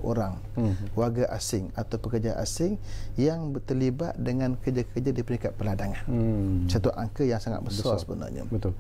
orang hmm. warga asing atau pekerja asing yang terlibat dengan kerja-kerja di peringkat peladangan. Hmm. Satu angka yang sangat besar, besar. sebenarnya. Betul.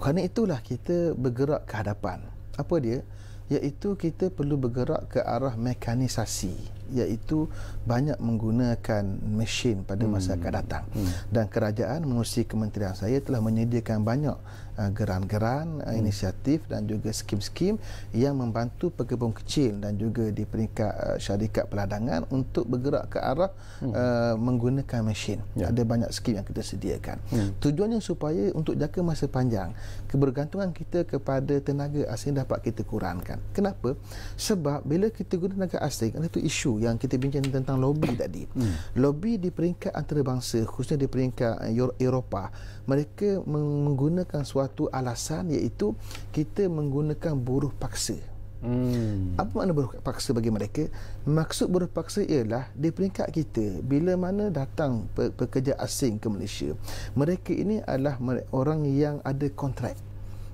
Kerana itulah kita bergerak ke hadapan. Apa dia? iaitu kita perlu bergerak ke arah mekanisasi iaitu banyak menggunakan mesin pada masa hmm. akan datang hmm. dan kerajaan melalui kementerian saya telah menyediakan banyak Eh, geran-geran uh, inisiatif dan juga skim-skim yang membantu pekebun kecil dan juga di peringkat uh, syarikat peladangan untuk bergerak ke arah hmm. uh, menggunakan mesin. Ya. Ada banyak skim yang kita sediakan. Hmm. Tujuannya supaya untuk jangka masa panjang kebergantungan kita kepada tenaga asing dapat kita kurangkan. Kenapa? Sebab bila kita guna tenaga asing itu isu yang kita bincang tentang lobby tadi. Hmm. Lobby di peringkat antarabangsa khususnya di peringkat uh, Eropah mereka menggunakan suatu alasan iaitu kita menggunakan buruh paksa. Hmm. Apa makna buruh paksa bagi mereka? Maksud buruh paksa ialah di peringkat kita bila mana datang pekerja asing ke Malaysia, mereka ini adalah orang yang ada kontrak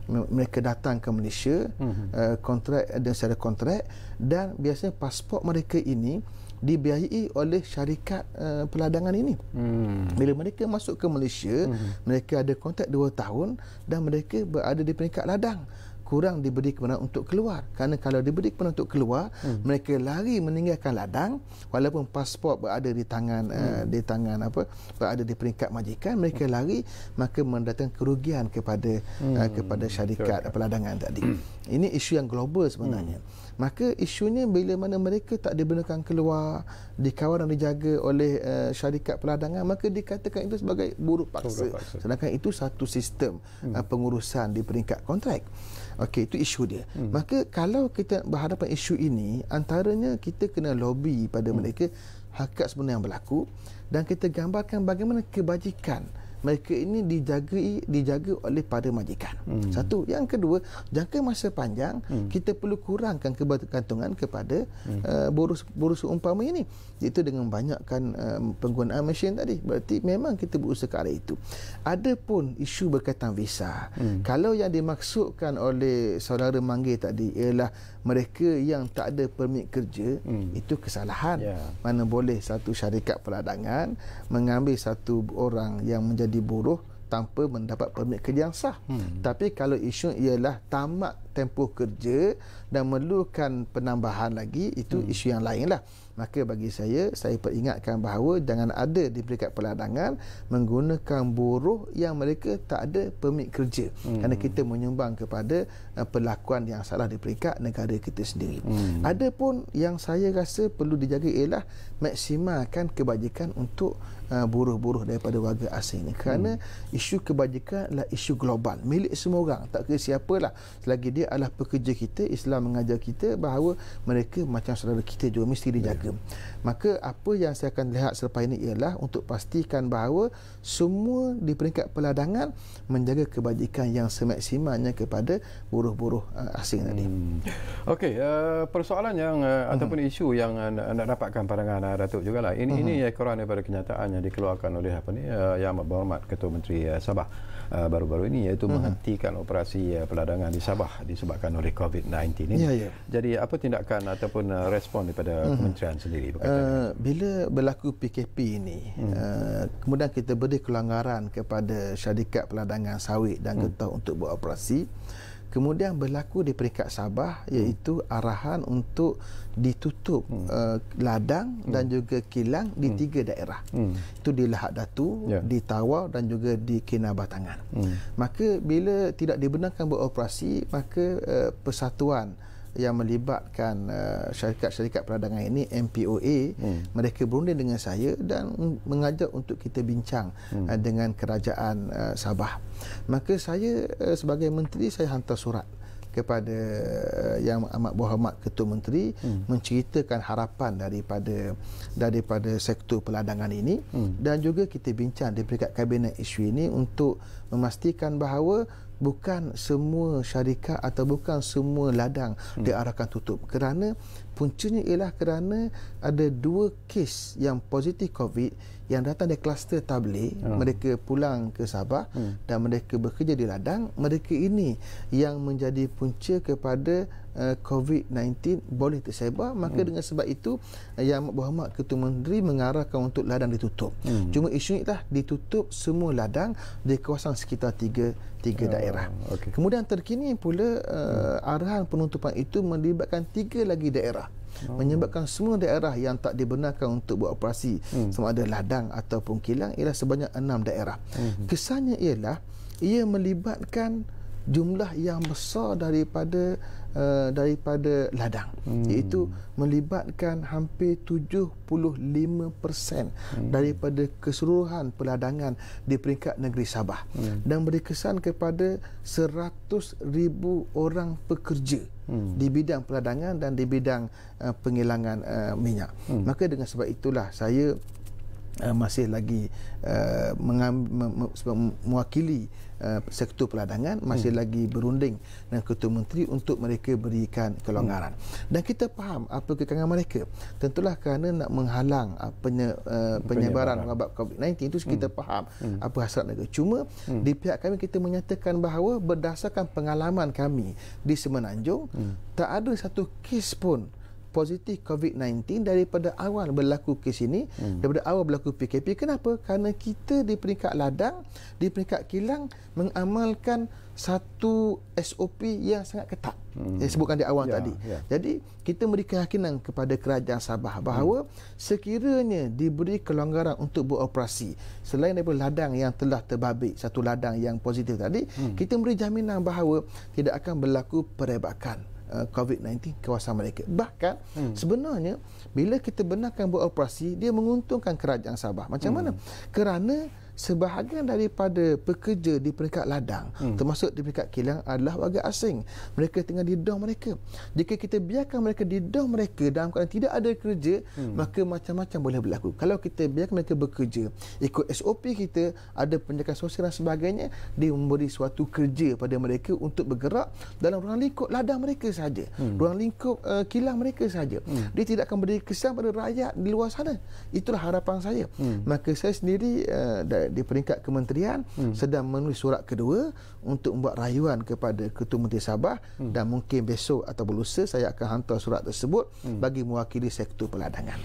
mereka datang ke Malaysia mm-hmm. kontrak dan secara kontrak dan biasanya pasport mereka ini dibiayai oleh syarikat uh, peladangan ini. Hmm. Bila mereka masuk ke Malaysia, hmm. mereka ada kontrak 2 tahun dan mereka berada di peringkat ladang kurang diberi kebenaran untuk keluar kerana kalau diberi kebenaran untuk keluar hmm. mereka lari meninggalkan ladang walaupun pasport berada di tangan eh, hmm. uh, di tangan apa berada di peringkat majikan mereka hmm. lari maka mendatangkan kerugian kepada eh, hmm. uh, kepada syarikat sure. peladangan tadi hmm. ini isu yang global sebenarnya hmm. maka isunya bila mana mereka tak dibenarkan keluar dikawal dan dijaga oleh uh, syarikat peladangan maka dikatakan itu sebagai buruk paksa, paksa. sedangkan itu satu sistem hmm. uh, pengurusan di peringkat kontrak Okey, itu isu dia. Hmm. Maka kalau kita berhadapan isu ini, antaranya kita kena lobby pada hmm. mereka hakikat sebenarnya yang berlaku dan kita gambarkan bagaimana kebajikan mereka ini dijaga dijaga oleh para majikan. Hmm. Satu, yang kedua, jangka masa panjang hmm. kita perlu kurangkan kebergantungan kepada boros-boros hmm. uh, umpama ini. Itu dengan banyakkan uh, penggunaan mesin tadi. Berarti memang kita berusaha ke arah itu. Adapun isu berkaitan visa. Hmm. Kalau yang dimaksudkan oleh saudara Manggil tadi ialah mereka yang tak ada permit kerja hmm. itu kesalahan yeah. mana boleh satu syarikat peladangan mengambil satu orang yang menjadi buruh tanpa mendapat permit kerja yang sah hmm. tapi kalau isu ialah tamat tempoh kerja dan memerlukan penambahan lagi itu hmm. isu yang lainlah maka bagi saya saya peringatkan bahawa jangan ada di peringkat peladangan menggunakan buruh yang mereka tak ada permit kerja hmm. kerana kita menyumbang kepada uh, perlakuan yang salah di peringkat negara kita sendiri hmm. ada pun yang saya rasa perlu dijaga ialah maksimalkan kebajikan untuk Ah, buruh-buruh daripada warga asing ini, kerana hmm. isu kebajikan adalah isu global milik semua orang tak kira siapalah selagi dia adalah pekerja kita Islam mengajar kita bahawa mereka macam saudara kita juga mesti dijaga yeah. Ya. maka apa yang saya akan lihat selepas ini ialah untuk pastikan bahawa semua di peringkat peladangan menjaga kebajikan yang semaksimanya kepada buruh-buruh uh, asing hmm. tadi Okey, uh, persoalan yang uh, hmm. ataupun isu yang uh, nak dapatkan pandangan uh, Datuk lah. ini hmm. ini ekoran daripada kenyataannya yang dikeluarkan oleh apa ni uh, yang amat berhormat Ketua Menteri uh, Sabah uh, baru-baru ini iaitu uh-huh. menghentikan operasi uh, peladangan di Sabah disebabkan oleh COVID-19 ini. Yeah, yeah. Jadi apa tindakan ataupun uh, respon daripada uh-huh. kementerian sendiri uh, bila berlaku PKP ini uh-huh. uh, kemudian kita beri kelanggaran kepada syarikat peladangan sawit dan getah uh-huh. untuk buat operasi kemudian berlaku di peringkat Sabah hmm. iaitu hmm. arahan untuk ditutup hmm. uh, ladang hmm. dan juga kilang di hmm. tiga daerah hmm. itu di Lahad Datu yeah. di Tawau dan juga di Kinabatangan hmm. maka bila tidak dibenarkan beroperasi maka uh, persatuan yang melibatkan uh, syarikat-syarikat peradangan ini MPOA hmm. mereka berunding dengan saya dan mengajak untuk kita bincang hmm. uh, dengan kerajaan uh, Sabah maka saya uh, sebagai menteri saya hantar surat kepada yang amat berhormat ketua menteri hmm. menceritakan harapan daripada daripada sektor peladangan ini hmm. dan juga kita bincang di peringkat kabinet isu ini untuk memastikan bahawa bukan semua syarikat atau bukan semua ladang hmm. diarahkan tutup kerana puncanya ialah kerana ada dua kes yang positif COVID yang datang dari kluster tabli hmm. Ah. mereka pulang ke Sabah hmm. dan mereka bekerja di ladang mereka ini yang menjadi punca kepada Eh, COVID-19 boleh tersebar maka hmm. dengan sebab itu eh, Yang Amat Berhormat Ketua Menteri mengarahkan untuk ladang ditutup hmm. cuma isu itulah ditutup semua ladang di kawasan sekitar tiga, tiga oh, daerah okay. kemudian terkini pula uh, arahan penutupan itu melibatkan tiga lagi daerah oh. menyebabkan semua daerah yang tak dibenarkan untuk buat operasi hmm. sama ada ladang ataupun kilang ialah sebanyak enam daerah. Hmm. Kesannya ialah ia melibatkan jumlah yang besar daripada Eh, daripada ladang hmm. iaitu melibatkan hampir 75% hmm. daripada keseluruhan peladangan di peringkat negeri Sabah hmm. dan beri kesan kepada 100,000 orang pekerja hmm. di bidang peladangan dan di bidang uh, eh, pengilangan uh, eh, minyak. Hmm. Maka dengan sebab itulah saya uh, masih lagi uh, mengambil, me, me, mewakili Eh, sektor peladangan hmm. masih hmm. lagi berunding dengan ketua menteri untuk mereka berikan kelonggaran. Hmm. Dan kita faham apa kekangan mereka. Tentulah kerana nak menghalang eh, penye, uh, penyebaran, penyebaran wabak COVID-19 itu hmm. kita faham hmm. apa hasrat mereka. Cuma hmm. di pihak kami kita menyatakan bahawa berdasarkan pengalaman kami di Semenanjung hmm. tak ada satu kes pun positif COVID-19 daripada awal berlaku ke sini hmm. daripada awal berlaku PKP kenapa kerana kita di peringkat ladang di peringkat kilang mengamalkan satu SOP yang sangat ketat hmm. yang sebutkan di awal ya, tadi ya. jadi kita beri keyakinan kepada kerajaan Sabah bahawa hmm. sekiranya diberi kelonggaran untuk beroperasi selain daripada ladang yang telah terbabit satu ladang yang positif tadi hmm. kita beri jaminan bahawa tidak akan berlaku perebakan Uh, COVID-19 kawasan mereka. Bahkan hmm. sebenarnya bila kita benarkan buat operasi, dia menguntungkan kerajaan Sabah. Macam hmm. mana? Kerana sebahagian daripada pekerja di peringkat ladang hmm. termasuk di peringkat kilang adalah warga asing mereka tinggal di mereka jika kita biarkan mereka di mereka dalam keadaan tidak ada kerja hmm. maka macam-macam boleh berlaku kalau kita biarkan mereka bekerja ikut SOP kita ada penjagaan sosial dan sebagainya dia memberi suatu kerja pada mereka untuk bergerak dalam ruang lingkup ladang mereka saja hmm. ruang lingkup uh, kilang mereka saja hmm. dia tidak akan beri kesan pada rakyat di luar sana itulah harapan saya hmm. maka saya sendiri uh, di peringkat kementerian hmm. sedang menulis surat kedua untuk membuat rayuan kepada Ketua Menteri Sabah hmm. dan mungkin besok atau lusa saya akan hantar surat tersebut hmm. bagi mewakili sektor peladangan.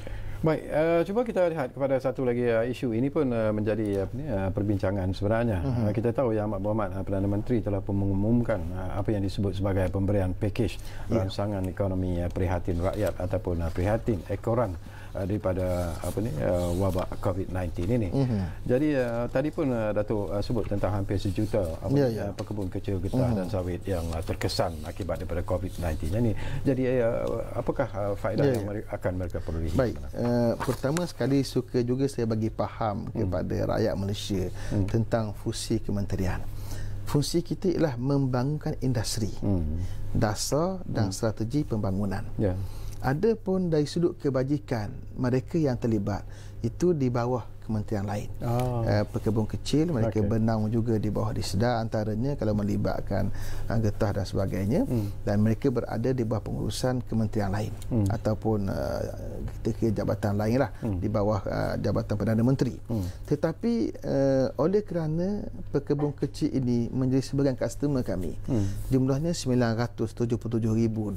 Baik, uh, cuba kita lihat kepada satu lagi uh, isu ini pun uh, menjadi apa ni, uh, perbincangan sebenarnya. Uh-huh. Uh, kita tahu Yang Amat Berhormat uh, Perdana Menteri telah pun mengumumkan uh, apa yang disebut sebagai pemberian pakej yeah. rangsangan ekonomi uh, prihatin rakyat ataupun uh, prihatin ekoran. Eh, daripada apa ni eh, wabak COVID-19 ini. Mm-hmm. Jadi uh, tadi pun uh, Datuk uh, sebut tentang hampir sejuta apa yeah, yeah. Ya. pekebun kecil getah mm-hmm. dan sawit yang uh, terkesan akibat daripada COVID-19 ini. Jadi uh, apakah uh, faedah yeah, yang yeah. Ya. akan mereka perlui? Baik. Uh, pertama sekali suka juga saya bagi faham hmm. kepada rakyat Malaysia mm. tentang fungsi kementerian. Fungsi kita ialah membangunkan industri. Mm. Dasar dan mm. strategi pembangunan. Yeah. Adapun dari sudut kebajikan mereka yang terlibat itu di bawah kementerian lain. Oh. Ah. Uh, eh, pekebun kecil mereka okay. benang juga di bawah Disda antaranya kalau melibatkan uh, getah dan sebagainya hmm. dan mereka berada di bawah pengurusan kementerian lain hmm. ataupun uh, eh, kita kira jabatan lainlah hmm. di bawah uh, jabatan Perdana Menteri. Hmm. Tetapi uh, oleh kerana pekebun kecil ini menjadi sebagian customer kami. Hmm. Jumlahnya 977,206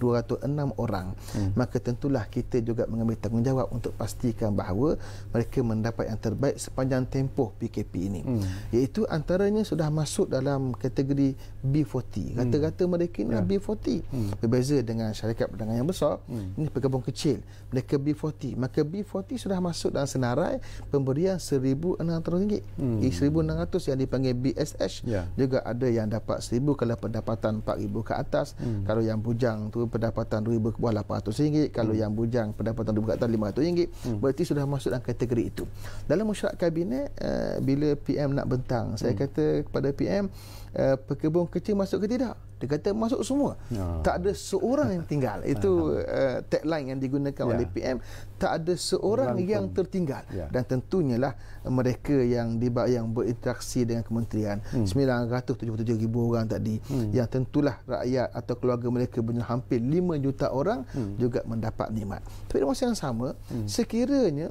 orang. Hmm. Maka tentulah kita juga mengambil tanggungjawab untuk pastikan bahawa mereka mendapat yang ter- terbaik sepanjang tempoh PKP ini hmm. iaitu antaranya sudah masuk dalam kategori B40 hmm. kata-kata mereka ini yeah. Ya. B40 hmm. berbeza dengan syarikat perdagangan yang besar hmm. ini pegabung kecil mereka B40 maka B40 sudah masuk dalam senarai pemberian RM1,600 RM1,600 hmm. Eh, yang dipanggil BSH yeah. juga ada yang dapat RM1,000 kalau pendapatan RM4,000 ke atas hmm. kalau yang bujang tu pendapatan RM2,000 ke bawah RM800 kalau hmm. yang bujang pendapatan RM2,000 ke atas RM500 hmm. berarti sudah masuk dalam kategori itu dalam mesyuarat kabinet uh, bila PM nak bentang. Hmm. Saya kata kepada PM, uh, eh, pekebun kecil masuk ke tidak? Dia kata masuk semua. Oh. Tak ada seorang yang tinggal. *laughs* Itu uh, tagline yang digunakan yeah. oleh PM. Tak ada seorang Rantum. yang tertinggal. Yeah. Dan tentunya lah mereka yang diba- yang berinteraksi dengan kementerian. Hmm. 977,000 orang tadi. Hmm. Yang tentulah rakyat atau keluarga mereka berjumlah hampir 5 juta orang hmm. juga mendapat nikmat. Tapi dalam masa yang sama, hmm. sekiranya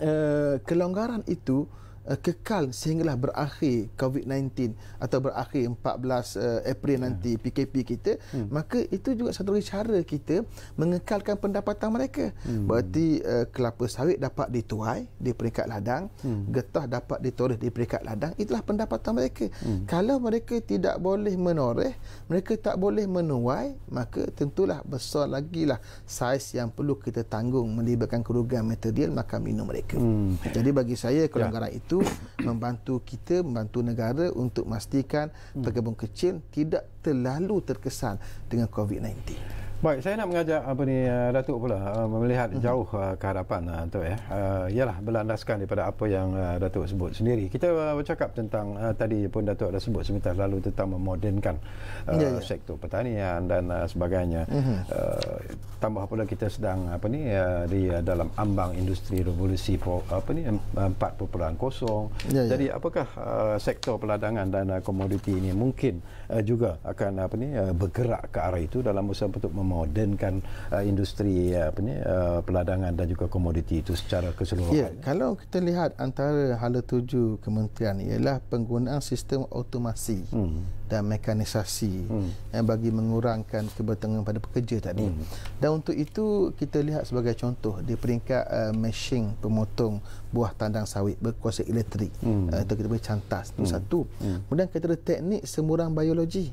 Eh, kelonggaran itu uh, kekal sehinggalah berakhir COVID-19 atau berakhir 14 uh, eh, April hmm. nanti hmm. PKP kita hmm. maka itu juga satu lagi cara kita mengekalkan pendapatan mereka hmm. berarti uh, kelapa sawit dapat dituai di peringkat ladang hmm. getah dapat ditoreh di peringkat ladang itulah pendapatan mereka hmm. kalau mereka tidak boleh menoreh mereka tak boleh menuai maka tentulah besar lagi lah saiz yang perlu kita tanggung melibatkan kerugian material makan minum mereka hmm. jadi bagi saya kelonggaran ya. itu itu membantu kita membantu negara untuk memastikan hmm. kecil tidak terlalu terkesan dengan COVID-19. Baik, saya nak mengajak apa ni eh, Datuk pula eh, melihat mhm. jauh eh, ke hadapan Datuk ya. Ialah berlandaskan daripada apa yang Datuk sebut sendiri. Kita bercakap tentang tadi pun Datuk dah sebut sebentar lalu tentang memodernkan ya, ya. sektor pertanian dan sebagainya. Uh-huh. Tambah pula kita sedang apa ni di dalam ambang industri revolusi apa ni 4.0. Ya, ya. Jadi apakah sektor peladangan dan komoditi ini mungkin uh, juga akan apa ni uh, bergerak ke arah itu dalam usaha untuk memodernkan uh, eh, industri uh, apa ni uh, peladangan dan juga komoditi itu secara keseluruhan. Ya, kalau kita lihat antara hala tuju kementerian ialah penggunaan sistem automasi. Hmm dan mekanisasi hmm. eh, bagi mengurangkan kebertanggungan pada pekerja tadi. Hmm. Dan untuk itu kita lihat sebagai contoh di peringkat uh, eh, mesin pemotong buah tandang sawit berkuasa elektrik hmm. uh, atau kita boleh cantas itu hmm. satu. Hmm. Kemudian kita ada teknik semurang biologi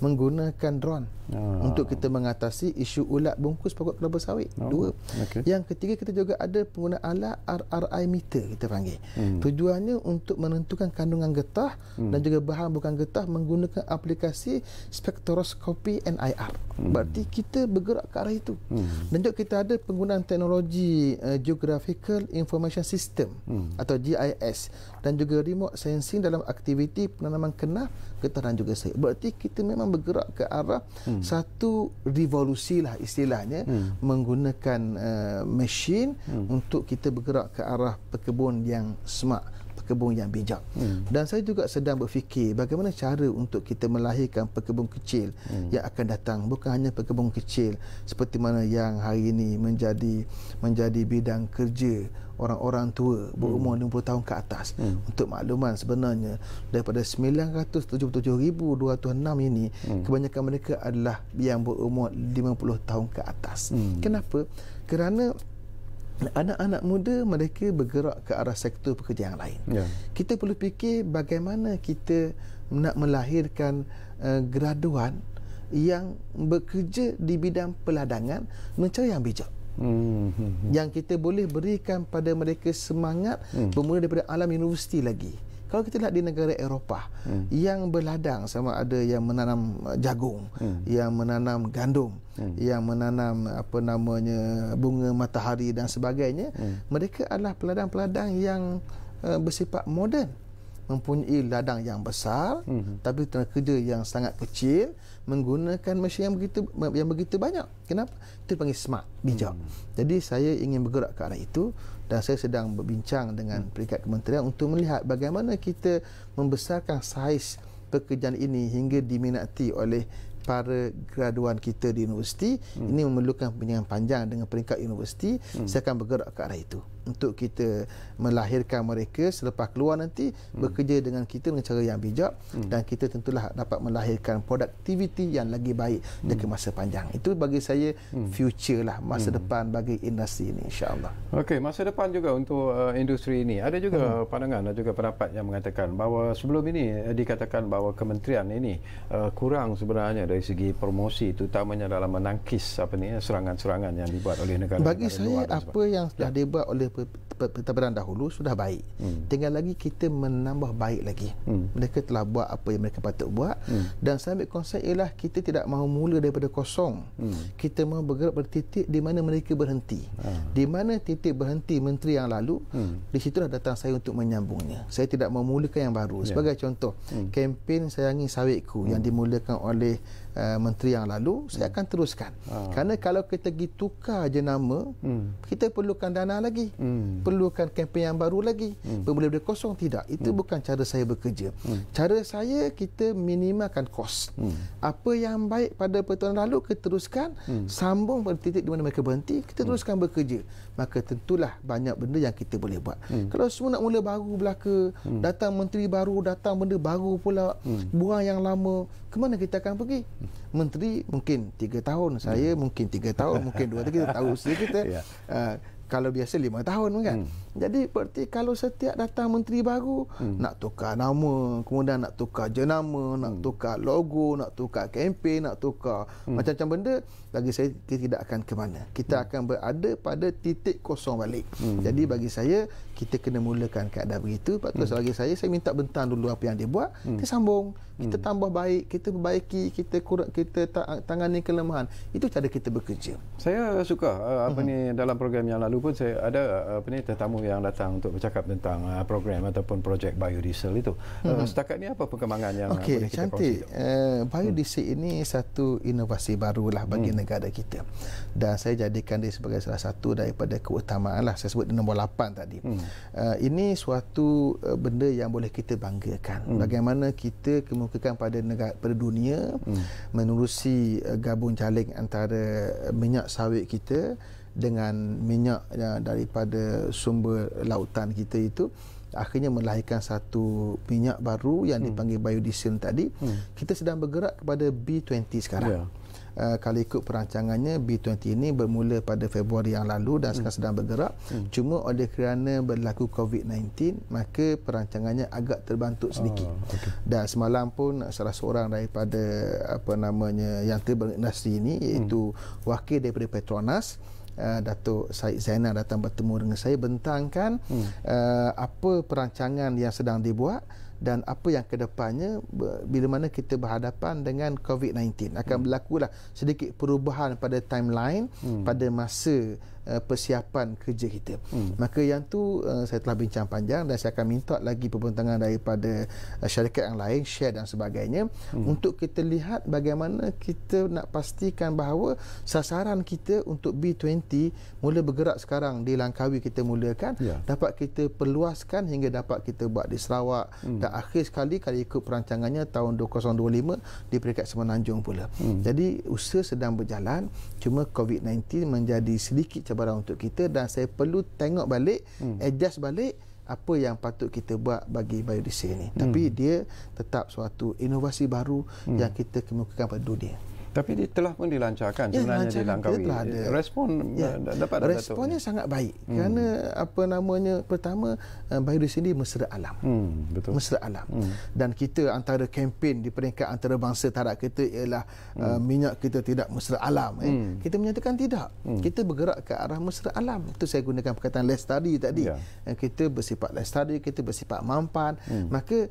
menggunakan drone oh. untuk kita mengatasi isu ulat bungkus pokok kelapa sawit. Oh. Dua. Okay. Yang ketiga kita juga ada pengguna alat RRI meter kita panggil. Hmm. Tujuannya untuk menentukan kandungan getah hmm. dan juga bahan bukan getah menggunakan aplikasi spektroskopi NIR. Hmm. Berarti kita bergerak ke arah itu. Hmm. Dan juga kita ada penggunaan teknologi uh, Geographical Information System hmm. atau GIS dan juga remote sensing dalam aktiviti penanaman kenaf kita dan juga saya. Berarti kita memang bergerak ke arah hmm. satu revolusi lah istilahnya hmm. menggunakan uh, mesin hmm. untuk kita bergerak ke arah perkebun yang smart perkebun yang bijak. Hmm. Dan saya juga sedang berfikir bagaimana cara untuk kita melahirkan pekebun kecil hmm. yang akan datang. Bukan hanya pekebun kecil seperti mana yang hari ini menjadi menjadi bidang kerja orang-orang tua berumur hmm. 50 tahun ke atas hmm. untuk makluman sebenarnya daripada 977,206 ini hmm. kebanyakan mereka adalah yang berumur 50 tahun ke atas hmm. kenapa? kerana anak-anak muda mereka bergerak ke arah sektor pekerjaan yang lain ya. kita perlu fikir bagaimana kita nak melahirkan uh, graduan yang bekerja di bidang peladangan mencari yang bijak Mm-hmm. yang kita boleh berikan pada mereka semangat hmm. bermula daripada alam universiti lagi kalau kita lihat di negara Eropah hmm. yang berladang sama ada yang menanam uh, jagung hmm. yang menanam gandum hmm. yang menanam apa namanya bunga matahari dan sebagainya hmm. mereka adalah peladang-peladang yang uh, bersifat moden mempunyai ladang yang besar hmm. tapi tenaga kerja yang sangat kecil menggunakan mesin yang begitu yang begitu banyak. Kenapa? Itu panggil smart, bijak. Hmm. Jadi saya ingin bergerak ke arah itu dan saya sedang berbincang dengan hmm. peringkat kementerian untuk melihat bagaimana kita membesarkan saiz pekerjaan ini hingga diminati oleh para graduan kita di universiti hmm. ini memerlukan pembinaan panjang dengan peringkat universiti hmm. saya akan bergerak ke arah itu untuk kita melahirkan mereka selepas keluar nanti hmm. bekerja dengan kita dengan cara yang bijak hmm. dan kita tentulah dapat melahirkan produktiviti yang lagi baik hmm. dari masa panjang itu bagi saya hmm. future lah masa hmm. depan bagi industri ini insyaAllah ok masa depan juga untuk uh, industri ini ada juga hmm. pandangan ada juga pendapat yang mengatakan bahawa sebelum ini eh, dikatakan bahawa kementerian ini uh, kurang sebenarnya dari segi promosi itu terutamanya dalam menangkis apa ni ya, serangan-serangan yang dibuat oleh negara-negara bagi negara saya luar apa yang sudah ya. dibuat oleh pertabaran dahulu sudah baik hmm. tinggal lagi kita menambah baik lagi hmm. mereka telah buat apa yang mereka patut buat hmm. dan saya ambil konsep ialah kita tidak mahu mula daripada kosong hmm. kita mahu bergerak pada titik di mana mereka berhenti ha. di mana titik berhenti menteri yang lalu hmm. di situlah datang saya untuk menyambungnya saya tidak memulakan yang baru ya. sebagai ya. contoh hmm. kempen sayangi sawitku hmm. yang dimulakan oleh uh, menteri yang lalu hmm. saya akan teruskan ha. kerana kalau kita pergi tukar je nama hmm. kita perlukan dana lagi hmm. perlukan kempen yang baru lagi hmm. boleh boleh kosong tidak itu hmm. bukan cara saya bekerja hmm. cara saya kita minimalkan kos hmm. apa yang baik pada pertemuan lalu kita teruskan hmm. sambung pada titik di mana mereka berhenti kita hmm. teruskan hmm. bekerja maka tentulah banyak benda yang kita boleh buat. Hmm. Kalau semua nak mula baru belaka, hmm. datang menteri baru, datang benda baru pula, hmm. buang yang lama, ke mana kita akan pergi? Hmm. Menteri mungkin tiga tahun, hmm. saya mungkin tiga tahun, mungkin dua tahun, kita tahu usia kita. *laughs* Yeah. Ya. Uh, kalau biasa lima tahun kan. Hmm. Jadi berarti kalau setiap datang menteri baru hmm. nak tukar nama, kemudian nak tukar jenama, hmm. nak tukar logo, nak tukar kempen, nak tukar hmm. macam-macam benda, bagi saya kita tidak akan ke mana. Kita hmm. akan berada pada titik kosong balik. Hmm. Jadi bagi saya kita kena mulakan keadaan begitu. Patut hmm. bagi saya saya minta bentang dulu apa yang dia buat, hmm. kita sambung, kita hmm. tambah baik, kita perbaiki, kita kurang kita tangani kelemahan. Itu cara kita bekerja. Saya suka uh, apa hmm. ni dalam program yang lalu pun saya ada uh, apa ni tetamu yang datang untuk bercakap tentang uh, program ataupun projek biodiesel itu. Uh, hmm. Uh, setakat ini apa perkembangan yang okay, boleh kita cantik. kongsi? Uh, eh, biodiesel hmm. ini satu inovasi barulah bagi hmm. negara kita. Dan saya jadikan dia sebagai salah satu daripada keutamaan lah. Saya sebut di nombor 8 tadi. Hmm. Uh, ini suatu uh, benda yang boleh kita banggakan. Hmm. Bagaimana kita kemukakan pada negara pada dunia hmm. menerusi uh, gabung jaling antara minyak sawit kita dengan minyak ya, daripada sumber lautan kita itu akhirnya melahirkan satu minyak baru yang hmm. dipanggil hmm. biodiesel tadi hmm. kita sedang bergerak kepada B20 sekarang yeah. Ya. Uh, kalau ikut perancangannya B20 ini bermula pada Februari yang lalu dan hmm. sekarang hmm. sedang bergerak hmm. cuma oleh kerana berlaku COVID-19 maka perancangannya agak terbantut sedikit oh, ah, okay. dan semalam pun salah seorang daripada apa namanya yang terbang industri ini hmm. iaitu hmm. wakil daripada Petronas uh, Datuk Said Zainal datang bertemu dengan saya bentangkan hmm. uh, apa perancangan yang sedang dibuat dan apa yang kedepannya bila mana kita berhadapan dengan COVID-19 akan hmm. berlakulah sedikit perubahan pada timeline hmm. pada masa Uh, persiapan kerja kita. Hmm. Maka yang tu uh, saya telah bincang panjang dan saya akan minta lagi perbentangan daripada uh, syarikat yang lain, share dan sebagainya hmm. untuk kita lihat bagaimana kita nak pastikan bahawa sasaran kita untuk B20 mula bergerak sekarang di Langkawi kita mulakan, yeah. dapat kita perluaskan hingga dapat kita buat di Sarawak hmm. dan akhir sekali kalau ikut perancangannya tahun 2025 di peringkat Semenanjung pula. Hmm. Jadi usaha sedang berjalan, cuma COVID-19 menjadi sedikit cabaran barang untuk kita dan saya perlu tengok balik hmm. adjust balik apa yang patut kita buat bagi biodiesel ni hmm. tapi dia tetap suatu inovasi baru hmm. yang kita kemukakan pada dunia tapi dia telah pun dilancarkan ya, sebenarnya di Langkawi. Telah ada. Respon ya. Eh, dapat Responnya Datuk. sangat baik. Hmm. Kerana apa namanya pertama di eh, sini mesra alam. Hmm, betul. Mesra alam. Hmm. Dan kita antara kempen di peringkat antarabangsa tarak kita ialah eh, hmm. uh, minyak kita tidak mesra alam. Eh. Hmm. Kita menyatakan tidak. Hmm. Kita bergerak ke arah mesra alam. Itu saya gunakan perkataan lestari tadi. Ya. Kita bersifat lestari, kita bersifat mampan. Hmm. Maka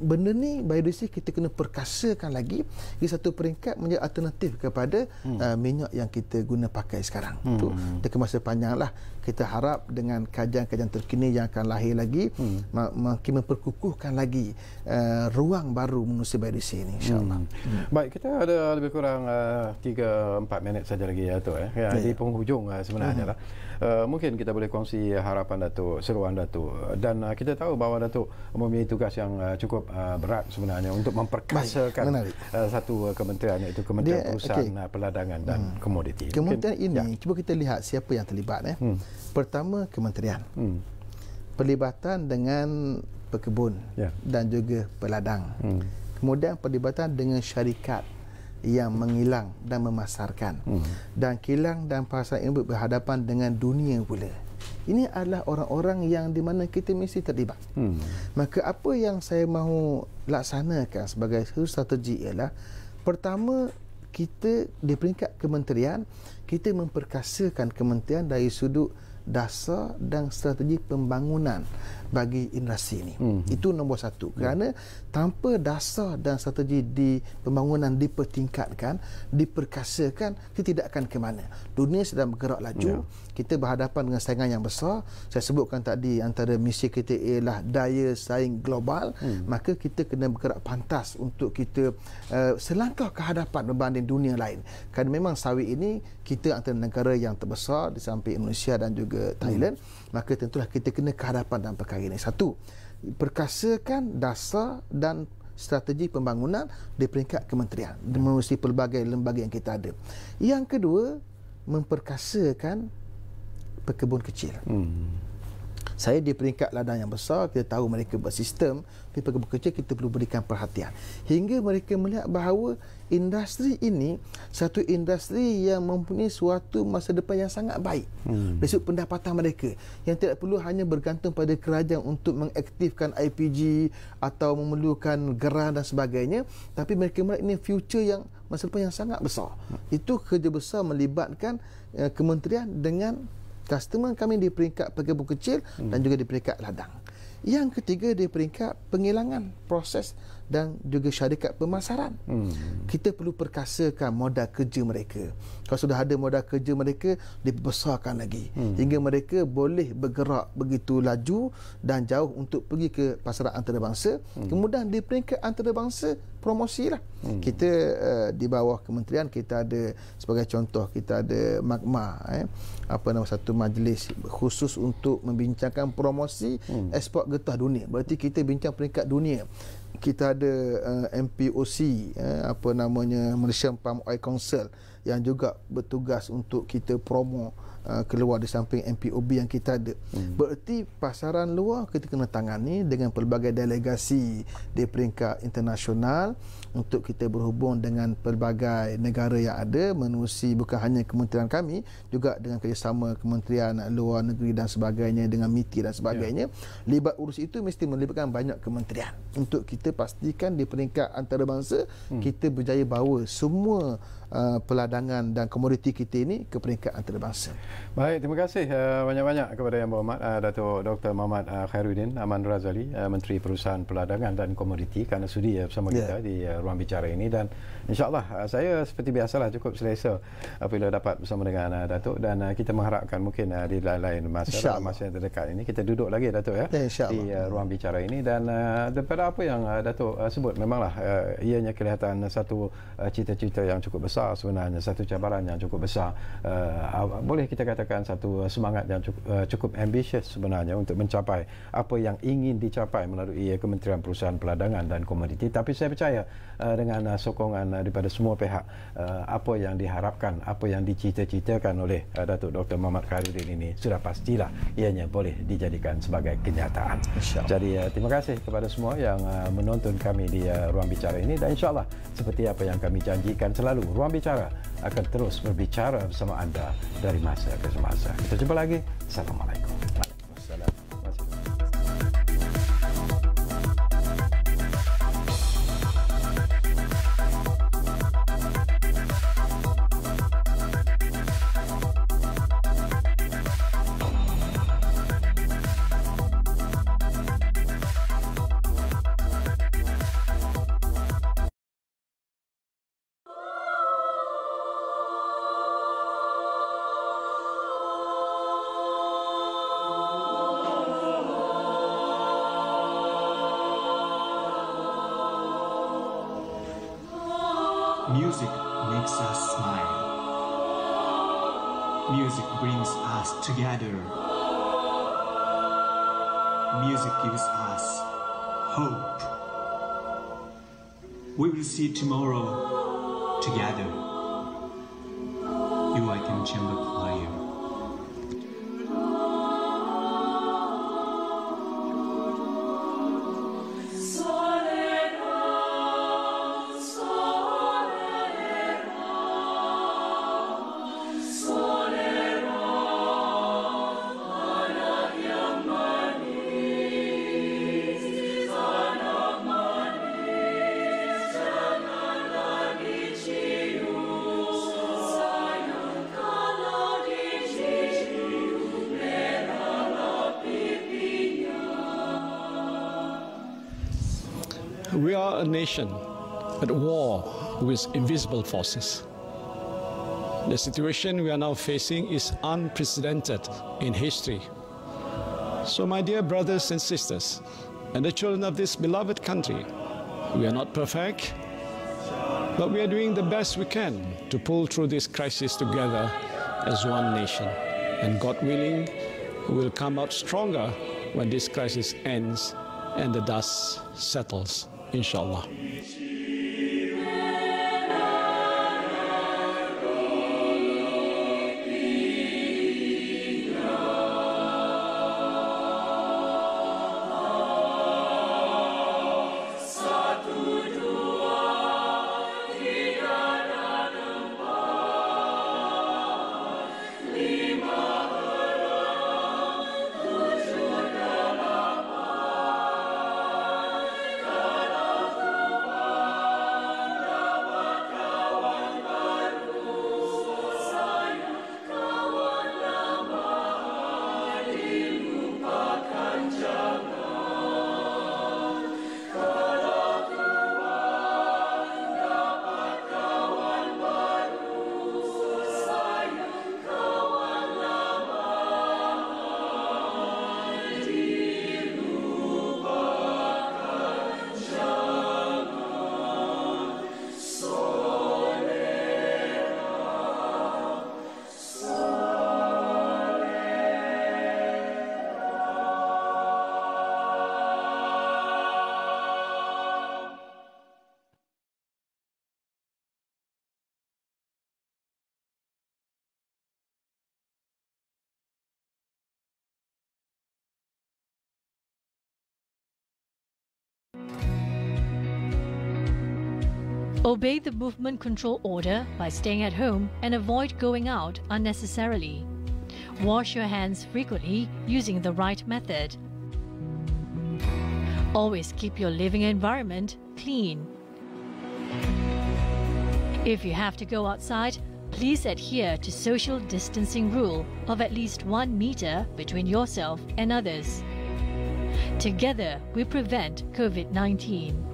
benda ni by the way kita kena perkasakan lagi di satu peringkat menjadi alternatif kepada hmm. uh, minyak yang kita guna pakai sekarang hmm. untuk jangka masa panjang lah kita harap dengan kajian-kajian terkini yang akan lahir lagi hmm. makin memperkukuhkan lagi uh, ruang baru manusia by DC ini insyaAllah hmm. hmm. baik kita ada lebih kurang uh, eh, 3-4 minit saja lagi ya Tuk eh? ya, yeah. di ya. penghujung uh, sebenarnya uh lah. Uh, mungkin kita boleh kongsi harapan Datuk, seruan Datuk dan uh, kita tahu bahawa Datuk mempunyai tugas yang uh, cukup uh, berat sebenarnya untuk memperkasakan uh, satu uh, kementerian iaitu Kementerian Dia, Perusahaan okay. uh, Peladangan dan hmm. Komoditi. Kementerian mungkin, ini ya. cuba kita lihat siapa yang terlibat eh. Hmm pertama kementerian hmm. pelibatan dengan pekebun yeah. dan juga peladang hmm. kemudian pelibatan dengan syarikat yang mengilang dan memasarkan hmm. dan kilang dan pasar ini berhadapan dengan dunia pula ini adalah orang-orang yang di mana kita mesti terlibat hmm. maka apa yang saya mahu laksanakan sebagai strategi ialah pertama kita di peringkat kementerian kita memperkasakan kementerian dari sudut dasar dan strategi pembangunan bagi industri ini. Hmm. Itu nombor satu. Hmm. Kerana tanpa dasar dan strategi di pembangunan dipertingkatkan, diperkasakan, kita tidak akan ke mana. Dunia sedang bergerak laju. Yeah kita berhadapan dengan saingan yang besar saya sebutkan tadi antara misi kita ialah daya saing global hmm. maka kita kena bergerak pantas untuk kita uh, selangkah ke hadapan berbanding dunia lain kerana memang sawit ini kita antara negara yang terbesar di samping Indonesia dan juga Thailand hmm. maka tentulah kita kena ke hadapan dalam perkara ini satu perkasakan dasar dan strategi pembangunan di peringkat kementerian melalui pelbagai lembaga yang kita ada yang kedua memperkasakan pekebun kecil. Hmm. Saya di peringkat ladang yang besar, kita tahu mereka sistem, tapi pekebun kecil kita perlu berikan perhatian. Hingga mereka melihat bahawa industri ini satu industri yang mempunyai suatu masa depan yang sangat baik. Hmm. Besok pendapatan mereka yang tidak perlu hanya bergantung pada kerajaan untuk mengaktifkan IPG atau memerlukan geran dan sebagainya, tapi mereka melihat ini future yang masa depan yang sangat besar. Hmm. Itu kerja besar melibatkan eh, kementerian dengan customer kami di peringkat pekebun kecil hmm. dan juga di peringkat ladang. Yang ketiga di peringkat pengilangan proses dan juga syarikat pemasaran. Hmm. Kita perlu perkasakan modal kerja mereka. Kalau sudah ada modal kerja mereka, dibesarkan lagi. Hmm. Hingga mereka boleh bergerak begitu laju dan jauh untuk pergi ke pasaran antarabangsa. Hmm. Kemudian di peringkat antarabangsa, promosi lah. Hmm. Kita uh, di bawah kementerian, kita ada sebagai contoh, kita ada magma. Eh, apa nama satu majlis khusus untuk membincangkan promosi hmm. ekspor getah dunia. Berarti kita bincang peringkat dunia kita ada uh, eh, MPOC eh, apa namanya Malaysia Palm Oil Council yang juga bertugas untuk kita promo uh, keluar di samping MPOB yang kita ada. Hmm. Bererti pasaran luar kita kena tangani dengan pelbagai delegasi di peringkat internasional untuk kita berhubung dengan pelbagai negara yang ada menerusi bukan hanya kementerian kami juga dengan kerjasama kementerian luar negeri dan sebagainya dengan MITI dan sebagainya ya. libat urus itu mesti melibatkan banyak kementerian untuk kita pastikan di peringkat antarabangsa hmm. kita berjaya bawa semua Uh, peladangan dan komoditi kita ini ke peringkat antarabangsa. Baik, terima kasih uh, banyak-banyak kepada Yang Berhormat uh, Dato Dr. Muhammad uh, Khairuddin Aman Razali, uh, Menteri Perusahaan Peladangan dan Komoditi kerana sudi uh, bersama yeah. kita di uh, ruang bicara ini dan insyaallah uh, saya seperti biasalah cukup selesa apabila uh, dapat bersama dengan uh, Datuk dan uh, kita mengharapkan mungkin uh, di lain-lain masa masa yang terdekat ini kita duduk lagi Datuk ya, ya insyaallah. di uh, ruang bicara ini dan daripada apa yang uh, Datuk sebut memanglah ianya kelihatan satu cita-cita yang cukup besar sebenarnya satu cabaran yang cukup besar boleh kita katakan satu semangat yang cukup, cukup ambitious sebenarnya untuk mencapai apa yang ingin dicapai melalui Kementerian Perusahaan Peladangan dan Komoditi tapi saya percaya uh, dengan uh, sokongan uh, daripada semua pihak uh, apa yang diharapkan apa yang dicita-citakan oleh uh, Datuk Dr. Muhammad Khairuddin ini sudah pastilah ianya boleh dijadikan sebagai kenyataan jadi uh, terima kasih kepada semua yang uh, menonton kami di uh, ruang bicara ini dan insyaAllah seperti apa yang kami janjikan selalu ruang bicara akan terus berbicara bersama anda dari masa ke semasa kita jumpa lagi Assalamualaikum brings us together. Music gives us hope. We will see tomorrow together. You, I can chamber choir. at war with invisible forces. The situation we are now facing is unprecedented in history. So, my dear brothers and sisters, and the children of this beloved country, we are not perfect, but we are doing the best we can to pull through this crisis together as one nation. And God willing, we will come out stronger when this crisis ends and the dust settles, inshallah. Obey the movement control order by staying at home and avoid going out unnecessarily. Wash your hands frequently using the right method. Always keep your living environment clean. If you have to go outside, please adhere to social distancing rule of at least one meter between yourself and others. Together, we prevent COVID-19.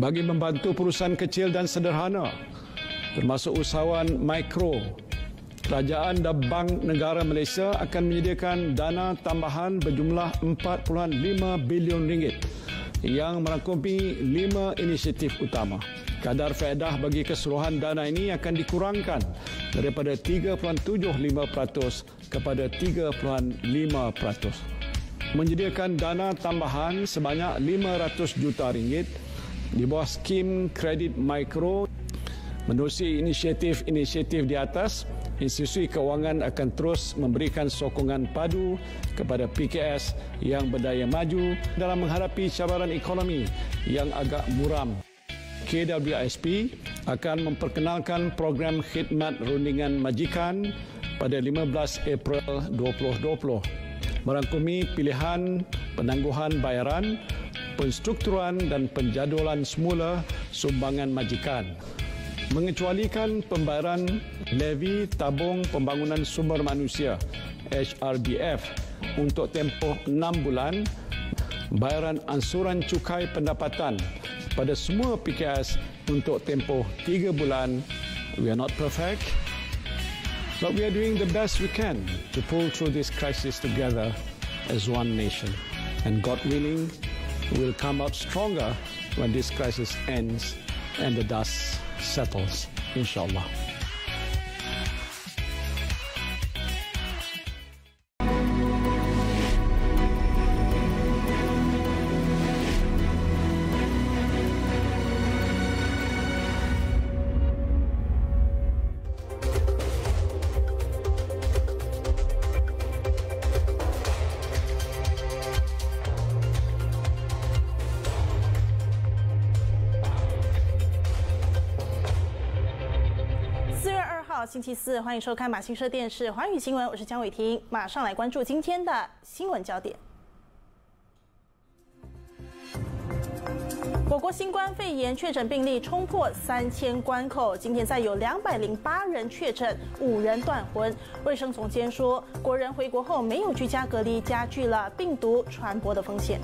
bagi membantu perusahaan kecil dan sederhana termasuk usahawan mikro. Kerajaan dan Bank Negara Malaysia akan menyediakan dana tambahan berjumlah 4.5 bilion ringgit yang merangkumi lima inisiatif utama. Kadar faedah bagi keseluruhan dana ini akan dikurangkan daripada 3.75% kepada 3.5%. Menyediakan dana tambahan sebanyak 500 juta ringgit di bawah skim kredit mikro menerusi inisiatif-inisiatif di atas institusi kewangan akan terus memberikan sokongan padu kepada PKS yang berdaya maju dalam menghadapi cabaran ekonomi yang agak muram KWISP akan memperkenalkan program khidmat rundingan majikan pada 15 April 2020 merangkumi pilihan penangguhan bayaran penstrukturan dan penjadualan semula sumbangan majikan. Mengecualikan pembayaran levy tabung pembangunan sumber manusia HRBF untuk tempoh 6 bulan, bayaran ansuran cukai pendapatan pada semua PKS untuk tempoh 3 bulan. We are not perfect, but we are doing the best we can to pull through this crisis together as one nation. And God willing, will come out stronger when this crisis ends and the dust settles, inshallah. 星期四，欢迎收看马新社电视华语新闻，我是江伟婷，马上来关注今天的新闻焦点。我国新冠肺炎确诊病例冲破三千关口，今天再有两百零八人确诊，五人断魂。卫生总监说，国人回国后没有居家隔离，加剧了病毒传播的风险。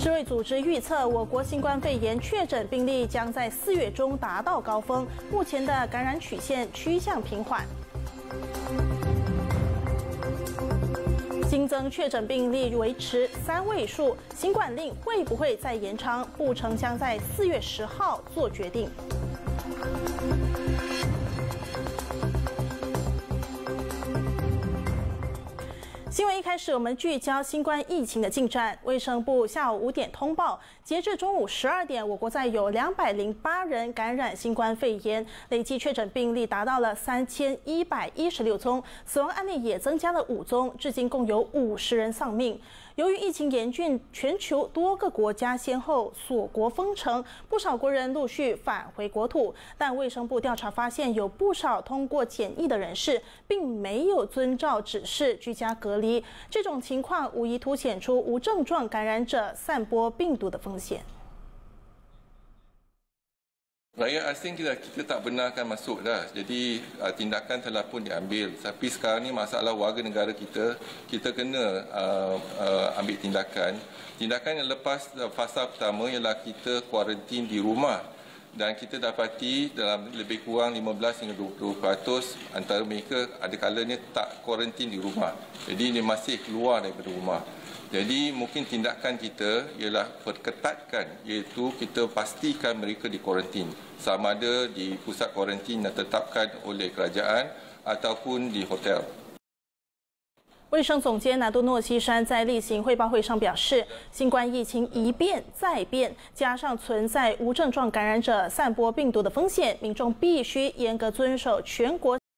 世卫组织预测，我国新冠肺炎确诊病例将在四月中达到高峰。目前的感染曲线趋向平缓，新增确诊病例维持三位数。新冠令会不会再延长？布城将在四月十号做决定。新闻一开始，我们聚焦新冠疫情的进展。卫生部下午五点通报，截至中午十二点，我国再有两百零八人感染新冠肺炎，累计确诊病例达到了三千一百一十六宗，死亡案例也增加了五宗，至今共有五十人丧命。由于疫情严峻，全球多个国家先后锁国封城，不少国人陆续返回国土。但卫生部调查发现，有不少通过检疫的人士并没有遵照指示居家隔离，这种情况无疑凸显出无症状感染者散播病毒的风险。Rakyat asing kita, kita tak benarkan masuk dah. Jadi uh, tindakan telah pun diambil. Tapi sekarang ni masalah warga negara kita, kita kena uh, uh, ambil tindakan. Tindakan yang lepas uh, fasa pertama ialah kita kuarantin di rumah. Dan kita dapati dalam lebih kurang 15 hingga 20% antara mereka ada kalanya tak kuarantin di rumah. Jadi dia masih keluar daripada rumah. Jadi mungkin tindakan kita ialah perketatkan iaitu kita pastikan mereka di kuarantin. 在其他在中心或酒店。卫生总监拿督诺西山在例行汇报会上表示，新冠疫情一变再变，加上存在无症状感染者散播病毒的风险，民众必须严格遵守全国。